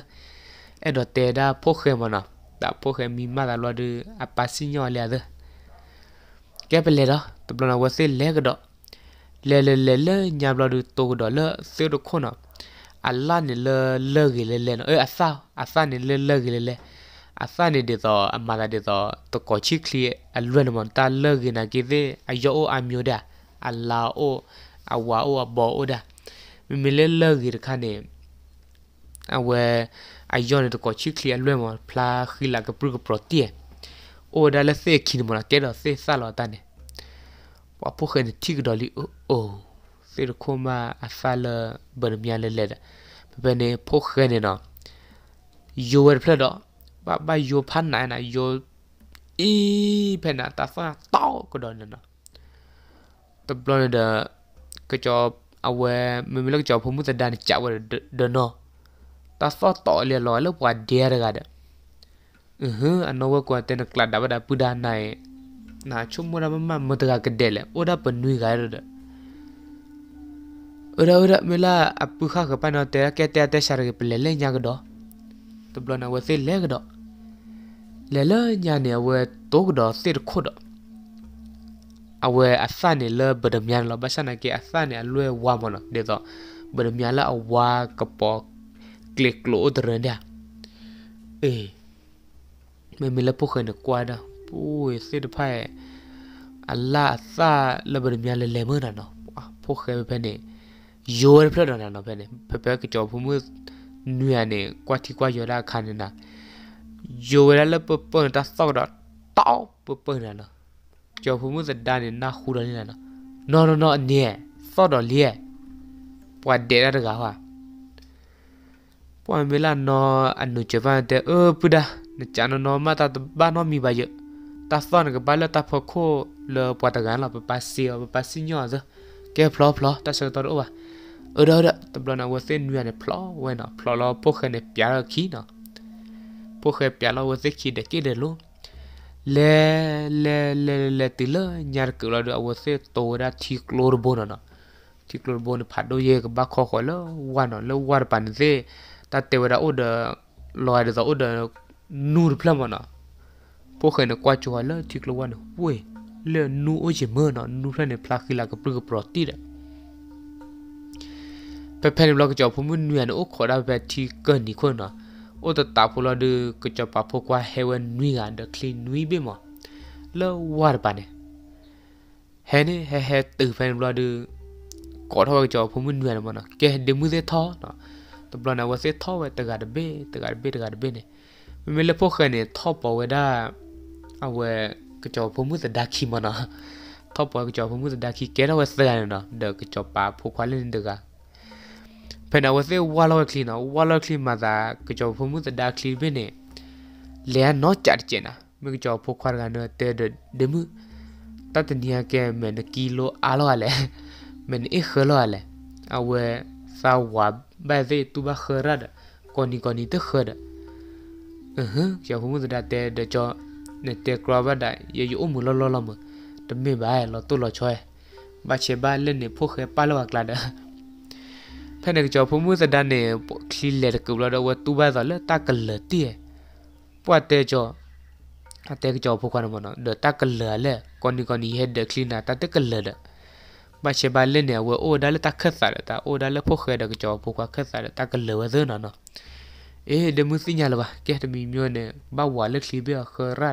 အဲ့တော့တေဒါဖိုခဲမနာတာဖိုခဲမီမာလာလွတ်အပစီညောလျာဒကဲပလေတော့တပလနာဝစေလဲကတော့လဲလဲလဲညဘလဒူတိုကတော့လဲစေရခွနာอัลลาเนี่ยเลเลิกกิเลเลนเอออัสซาอัสซาเนี่ยเลเลิกกิเลเลอัสซาเนี่ยเดี๋ยวอามาเดี๋ยวตัวก่อชิคลีอัลลวนมันตาเลิกกินะกิเดอายโออามิโอดาอัลลาโออาวาโออาบอโอดามีมีเลเลิกกิรคันเนี่ยအဝဲအယောနေတကောချီကလီအလွဲ့မဖလာခီလာကပရုကပရတီအိုဒါလစေခင်းမလာကဲတော့စေဆလာတန်နေပပုခဲနေတိကတော်လီအိုဖေရခိုမာအဖာလဘရမြာလဲလဲပပနေဖိုခဲနေနော်ယိုဝဲဖလက်တော့ဘာဘာယိုဖန်နိုင်နာယိုอีเพนตาฟ้าเต้าก็โดนนั่นนะตบลอนเดก็จอบเอาไว้ไม่มีเลิกจอบผมมุตดันจับว่าเดนอตาฟ้าต่อเรียลอยแล้วกว่าเดียร์กันอือฮึอันนั้นว่ากว่าเต็นกลัดดับดับปูดานในนะชุมมุรามันมันมันตะกะเดลเลยโอ้ดับเป็นนุยกันเลย ura ura mila apu kha ka pa no te ke te te shar ke ple le nya gdo to blo na we se le gdo le le nya ne we to gdo se kho do awe asa ne le bdamyan lo ba sana ke asa ne alwe wa mo no de to bdamyan la wa ka po click lo odre ne eh me me la po khane kwa da pu se de phae အလာအသလဘရမြလလေမနာနော်ဖိုခဲပဲနဲ့ yo phlo da na phene phe phe ki to phu mu nu ya ne kwa thi kwa yo la kha ne na yo la la po po ta so da tao po po na na cho phu mu da da ne na khu da ne na no no no ne so da li ya pwa de da ga wa pwa me la no anu che va de o pu da ne cha no no ma ta ba no mi ba ye ta so na ga ba la ta pho kho le pwa ta ga la pa pa si pa si nyo za ke phlo phlo ta so ta ro wa အရရတပလနာဝစင်နွေနဲ့ဖလောဝဲနော်ဖလောလောပုတ်ခဲနဲ့ပြာရခီနော်ပုတ်ခဲပြာလောဝစခီတဲ့ကိတယ်လို့လေလေလေလေတီလညာကလာဒဝစေတောရာတီကလောဘနနာတီကလောဘနဖတ်ဒိုယေကဘခေါခလဝါနလဝါပန်ဇေတတေဝရာအိုဒလောရဇအိုဒနူရဖလမနာပိုခဲနကွာချောလတီကလောဝနဝေလေနူအိုဂျေမနနူဖလနေဖလာခီလာကပရကပရတီတဲ့ပပယ်ဘလော့ကကြောဖုန်မှုနွေနိုခေါ်တာပဲတီကန်နီခွနာအိုတတာဖူလာဒကကြပါဖို့ကွာဟဲဝန်နွေကဒကလီနွေဘေမလောဝါရပါနေဟဲနေဟဲဟဲတူဖန်ဘလော့ဒကောထောကကြောဖုန်မှုနွေနမနာကဲဒေမှုစေသောနော်တဘလနာဝစေသောဝဲတကတဘေတကတဘေတကတဘေနေမမေလဖို့ခနေသောပဝဲဒါအဝဲကကြောဖုန်မှုစဒါခီမနာသောပဝဲကကြောဖုန်မှုစဒါခီကဲတော့ဝဲစရနေနော်ဒကကြောပါဖို့ခွာလင်းဒကဖဲနာဝစေဝါလောကလီနော်ဝါလောကလီမာသာကကြောဖမှုတဒါကလီဘင်းနေလဲနော်ချတ်ချင်နာမြေကြောဖိုခွာကနော်တဲဒမှုတတ်တနီယာကဲမန်ကီလိုအာလောလဲမန်အခလောလဲအဝဲသာဝဘဘဲတူဘခရဒကိုနီကိုနီတခရအဟကြောဖမှုတဒါတဲဒကြောနေတဲ့ကရဘဒရေယူမှုလောလောလောမတမေပါလောတူလောချွဲဘာချေပါလက်နေဖိုခဲပါလောကလာဒါဖဲနေကကြောဖမှုစဒန်နေခလီလက်ကူလာတော့ဝတူဘာသာလဲတကလတီပွတ်တဲ့ကြောအတဲကကြောဖခွန်မနော်ဒတကလလဲကွန်ဒီကွန်ဒီဟက်ဒခလီနာတတကလဒမချေပါလနေဝအိုဒါလဲတခက်စားတာအိုဒါလဲဖခဲတဲ့ကြောဖခွခက်စားတာတကလဝဇနာနော်အေးဒမှုစညာလပါကဲတမီမျိုးနဲ့ဘဝလက်ခလီပြခရတာ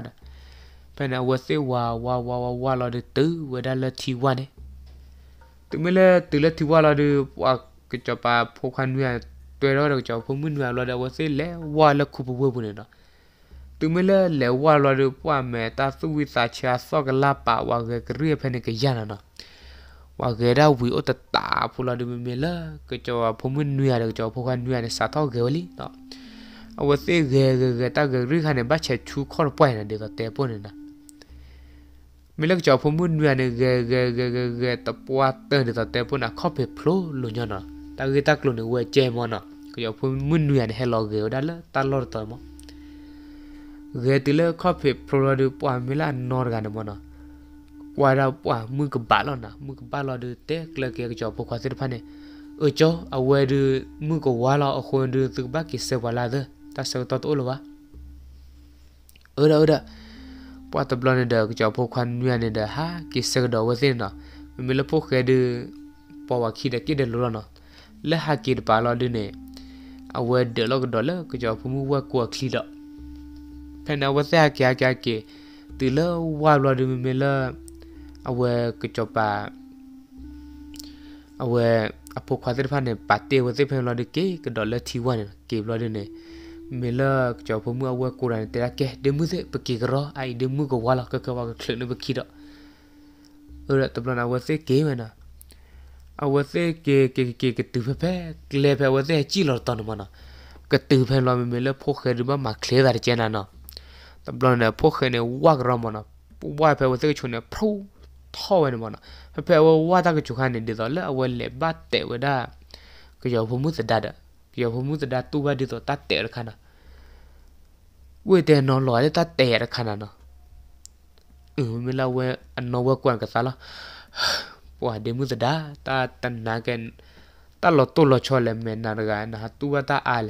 ဖဲနေဝစေဝါဝါဝါဝါလာတဲ့တူဝဒါလဲတီဝါနေသူမလဲသူလဲတီဝါလာတဲ့ကကြပါဖိုခန်နွေတွေ့တော့တော့ကြောဖမှုနွေလော်တဲ့ဝစေလဲဝါလခုပဝဲဘူးနေတော့သူမလဲလဲဝါလော်တို့ပွားမယ်တာစုဝိစာချာစော့ကလာပါဝါကကရီဖနေကရနာနော်ဝါကရဝီအတတာဖူလာဒူမီလာကကြောဖမှုနွေရတော့ကြောဖိုခန်နွေနဲ့စာတော့ကေဝလီနော်အဝစေဂေဂေတာဂရီခနဲ့ဘချက်ချူခေါ်ပွိုင်းနေတဲ့တဲပွနေတာမီလက်ကြောဖမှုနွေနဲ့ဂေဂေဂေဂေတပွားတဲ့တဲ့ပွနာခေါ်ဖေဖလိုလို့ညနာ ta ge ta klo ne we che mo na ko yo phu mun nu ya ne hello ge da la ta lor to mo ge ti le kho phe pro lo du pwa mi la nor ga ne mo na wa ra pwa mu ge ba lo na mu ge ba lo du te kle ke ge jo pho kho se pha ne o cho a we du mu ko wa lo a khon du tu ba ki se wa la de ta se to to lo wa o da o da pwa ta blo ne da ge jo pho khan nu ya ne da ha ki se ge do wa se na mi le pho khe du pwa wa khi da ki de lo lo na လဟကီတပါလောဒုနေအဝဲဒလောကဒေါ်လကကြောဖမှုဝကွာခလီတော့ဖန်နဝဆာကြာကြာကေတီလဝါလောဒုမေလအဝဲကကြောပါအဝဲအဖို့ခွာတဲ့ဖာနေပါတေဝစေဖန်လောဒုကေကဒေါ်လတီဝနကေဘလောဒုနေမေလကြောဖမှုအဝဲကိုရန်တရကေဒမှုစေပကေကရောအိုင်ဒမှုကဝါလကကဝါကခလနဘခိတော့အဲ့ဒါတပလနာဝစေကေမနာအဝစေကေကေကေကတူဖဲလေဖဲဝစေကြည်လော်တော်နမနာကတူဖဲလောမေလေဖိုခဲရမမခလေဒါကျနာနော်တဘလန်ဖိုခဲနေဝါကရမနာဝါဖဲဝစေချုံနေဖူထောဝဲနမနာဖဖဲဝဝါတာကချုခနေဒီတော်လေအဝလေဘတ်တဲဝဒါကြောဘမှုစဒဒကြောဘမှုစဒတူဝဒီတော်တတ်တဲရခနာဝေတဲနော်လော်လေတတ်တဲရခနာနော်အင်းမလာဝဲအနော်ဝဲကွန်ကစားလားปว่เดมุสดาตาตันนักันตลอดตัวลอชอลเมนารกานะตัวตาอัล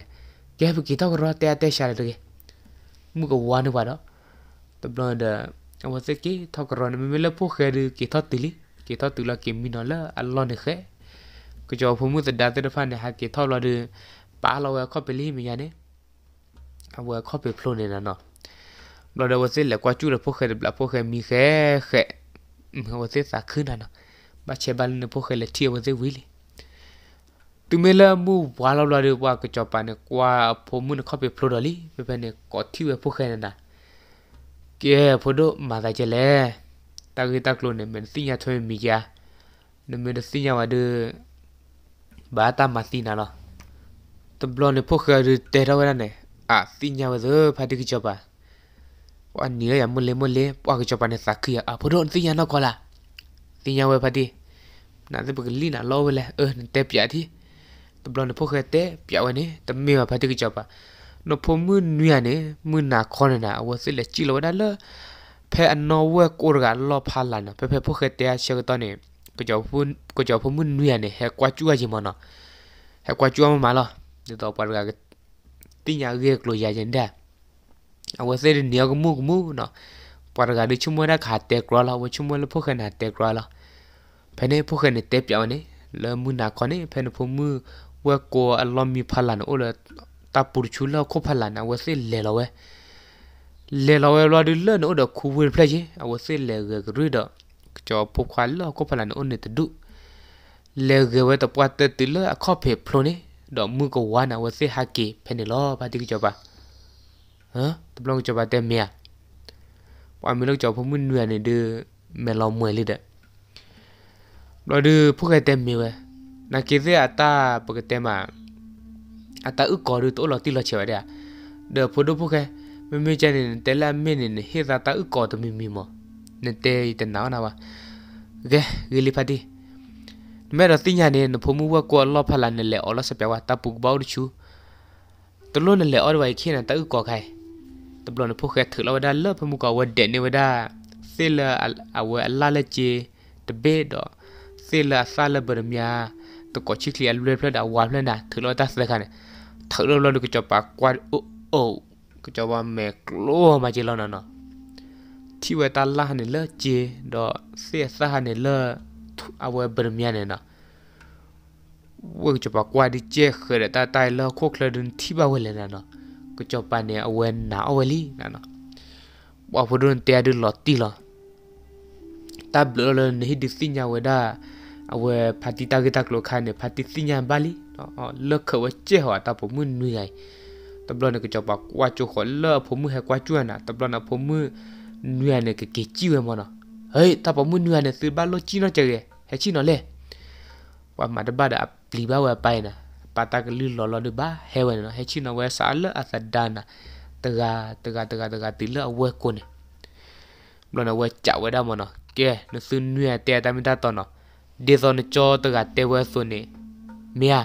เกไปกิตกรอเตะเตะชาลเมึงก็วานว่าตบลอนเดอวาสกีทกรอนไมลพวกเรกิทอติลิกิทอตุลกิมินอลอัลลอนเคก็จะพูมุสดาตฟันเนี่ยฮกิทอลอดป้าเราเอข้าไปลิมยานเอาเข้าไปพลเนี่ยนะเนาะเราเดาว่าเสิแหละกว่าจู่เราพกเคยเราพกเขยมีแค่แค่เอาว่าสิสักขึ้นนะเนาะဘာချေဘလနဖိုခဲလက်တီဝဇေဝီလီသူမဲလာမူဘွာလောက်လာတဲ့ဘွာကချပန်ကွာဖိုမုနခပေဖလိုဒလီပေပနေကောတီဝဖိုခဲနနာကဲဖိုဒိုမာဒါချေလေတာဂီတာကလိုနေမင်းစီညာထွေးမီယာနမင်းစီညာဝဒဘာတာမစီနာလောတဘလောနေဖိုခဲရတဲရဝရနေအာစီညာဝဇဖတ်တိကချပါဝနီရမလေမလေပွားကချပန်စခိယအဖိုဒိုစီညာနော်ကောလားတင်ယောဝဲဖတိနာတပကလီနာလောဝဲလဲအဲတက်ပြာတိတဘလန်ဖိုခဲတဲပြဝနေတမေဝဖတိကကြပါနဖိုမွနွရနေမွနာခေါနနာအဝစလက်ချီလောဒါလဖဲအနောဝဲကိုရကလောဖာလာနဖဲဖဲဖိုခဲတဲရှေတော့နေကကြောဖုန်ကကြောဖုန်မွနွရနေဟဲကွာကျူရချင်မနဟဲကွာကျူမမလာဒီတော့ပါရကတင်ညာရဲကလိုရရင်တဲ့အဝစတဲ့နေရကမှုကမှုနော်ปารกาดิชุมวยรักหาเตกรอลาวชุมวยลพวกขนาดเตกรอลาเพนพวกขนาดเตปยาวเนี่ยลมือหนักคนเนี่ยเพนพวกมือเวกัวอลอมมีพลันโอเลตาปุรชุลโคพลันเอาเส้นเลลาเวเลลาเวลาดิเลนโอเดคูเวลเพลย์เอาเส้นเลเกรือเดจอพวกขวัญลโคพลันโอเนตดุเลเกเวตปวตติเลอข้อเพพลเนี่ยดอกมือก็วานเอาเส้นฮากิเพนลอปาติกจอปะฮะตบลงจอปะเต็มเมียว่ามีเลูกจาพมุ่นเวียนเนี่ยดือแม่เราเมื่อยเลยเด้อเราดือพวกไอเต็มมีเว้ยนักเกษตรอัตาปกติมาอาตาอึกอดูตัวเราตีเราเฉยเด้ยเดยอพอดูพวกไอไม่มีใจเนี่ยแต่ละเม่เนี่ยเฮียตาอึกอตัมีมีมั้งในี่เตยแต่หนาวนะวะเกะกิลยพัดีแม่เราตีงาเนี่ยผมว่ากนรอพลันเนี่ยแหละออเราจะแปลว่าตาปุกเบาดูชูตัวโลนเนี่ยแหละอ๋อไว้ขี้นั่นตาอึกอใครตบลอนพวกแกถือเราได้เลิกพมุกเอาเด่นเนว่าได้เซลเอาเวลาเลเจตเบดอเซลซาลเบรมยาตกอชิคลียเลือเพลดาวานเพลนาถือเราได้สักกันถือเราเราดูกจบปากกวาดโอ้โอ้กจบว่าแม่กลัวมาเจอเราเนาะที่เวตาลาเนเลเจดอเสียสหเนเลเอาเว้บรมยาเนาะว่าจะบอกว่าดิเจเคยแต่ตายแล้วโคกระดึนที่บ้าเวลนะเนาะก็จบปานเนี่ยเอาเวนหนาเอาเวลี่นั่นเนาะว่าพอดูนเตียดูหลอดตีหรอตาเบลอเลยนี่ดิสิญญาเวด้าเอาเวพาติตากิตากโลคานเนี่ยพาติสิญญาบาลีเนาะเลิกเขาว่าเจ๋อตาผมมือเหนื่อยตบลอเนี่ยก็จบบอกว่าจูขอเลิกผมมือให้กว่าจวนน่ะตบลอน่ะผมมือเหนื่อยเนี่ยก็เกจิเวมอเนาะเฮ้ยตาผมมือเหนื่อยเนี่ยซื้อบ้านโลจีเนาะเจ๋อเฮ้ยชิเนาะเลยว่ามาตบาดาปลีบ้าเวไปน่ะ patakli lolo de ba hewen hechi na we sal asadana tega tega tega tega tila we kone blona we cha we da mono ke no su nue te ta mi ta to no de so ne cho tega te we so ne mia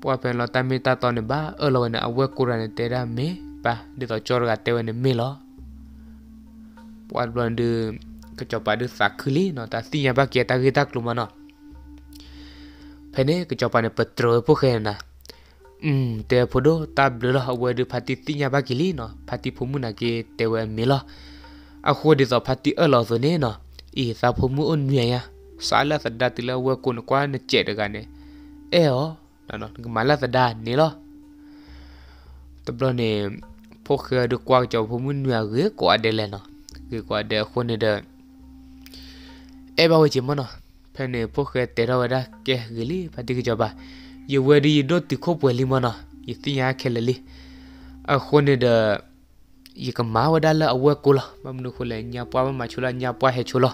po pe lo ta mi ta to ne ba o lo ne a we kura ne te da me pa de to cho ga te we ne me lo po blon de ก็จะไปดูสักคืนเนาะแต่สิ่งอย่างบางอย่างตากีตากลุ่มมันเนาะဖဲနေကကြောက်ပါနေပထရပုခဲနာอืมแต่พอดูตาบลอเวดูพัติติญาบากิลีเนาะพัติพมุนาเกเตเวมิลออะโคดิซอพัติเอลอซเนเนาะอีซาพมุอุนเมียยาซาลาสดาติลาเวกุนกวาเนเจดกันเนเออนะเนาะกมาลาสดาเนลอตบลอเนพวกเคดูกวางจอพมุนเมียเกกว่าเดเลเนาะเกกว่าเดคนเดเอเบาเจมเนาะ pene poke tera wada ke gili pati ki jaba ye wedi do ti ko pweli mana ye ti ya keleli a khone da ye ka ma wada la awe kula mam nu khule nya pa ma chula nya pa he chula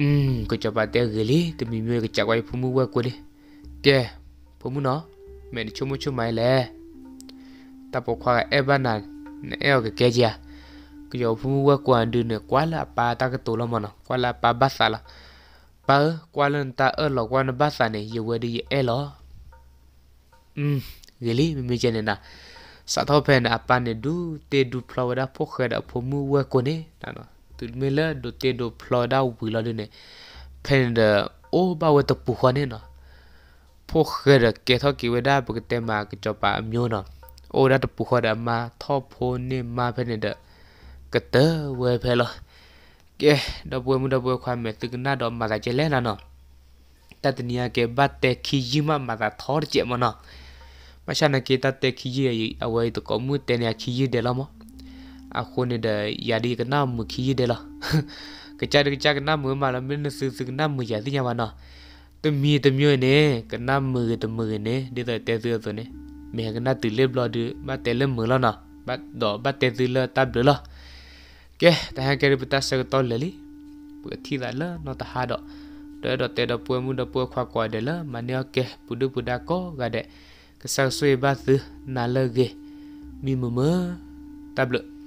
um ko jaba te gili te mi me ka chawai phumu wa kule te phumu no me ni chumu chumai le ta po khwa e banan ne e ke ke ja ko yo phumu wa kwa ndu ne kwa la pa ta ka tu la mana kwa la pa ba sa la ပါကွာလန်တာအလောကွာနဘာစာနေယဝဒီအဲလောอืมဂလီမမီဂျန်နာစာတော့ဖန်အပန်နေဒူတေဒူဖလော်ဒါပိုခဲဒါပိုမူဝဲကိုနေနော်သူမေလာဒူတေဒူဖလော်ဒါဝီလာဒနေဖန်ဒအိုဘဝတပူခနေနော်ပိုခဲဒါကေထောကီဝဒါပကတေမာကချပါမျိုးနော်အိုဒါတပူခဒါမာထောဖိုနေမာဖန်နေဒကတဝဲဖဲလောကဲတော့ပွဲမှုတော့ပွဲခွမ်းမယ်သူကနာတော့မာတာကျလဲနာနော်တတ်တနီယာကဲဘတ်တဲ့ခီဂျီမမာတာထော်ကျမနော်မရှာနကေတတ်တဲ့ခီဂျီရဲ့အဝဲတော့ကမှုတဲ့နေခီဂျီတယ်လားမအခုနေတဲ့ယာဒီကနာမခီဂျီတယ်လားကကြတဲ့ကြကနာမမလာမင်းစစကနာမယာတိညာမနော်တမီတမျိုးနဲ့ကနာมือတมือနဲ့ဒီတော့တဲသေးဆိုနေမေကနာတိလေးဘလော့ဒီမတဲလေးမလားနော်ဘတ်တော့ဘတ်တဲသေးလားတပ်လားကဲတဟကရပတဆကတော်လလီပူတီလာလနော်တဟာတော့တော်တော့တဲတော့ပွဲမှုတော့ပွဲခွာကွာတယ်လမနေကဲပူဒူပူဒါကောကတဲ့ကဆဆွေဘတ်နာလဂေမိမမတဘလ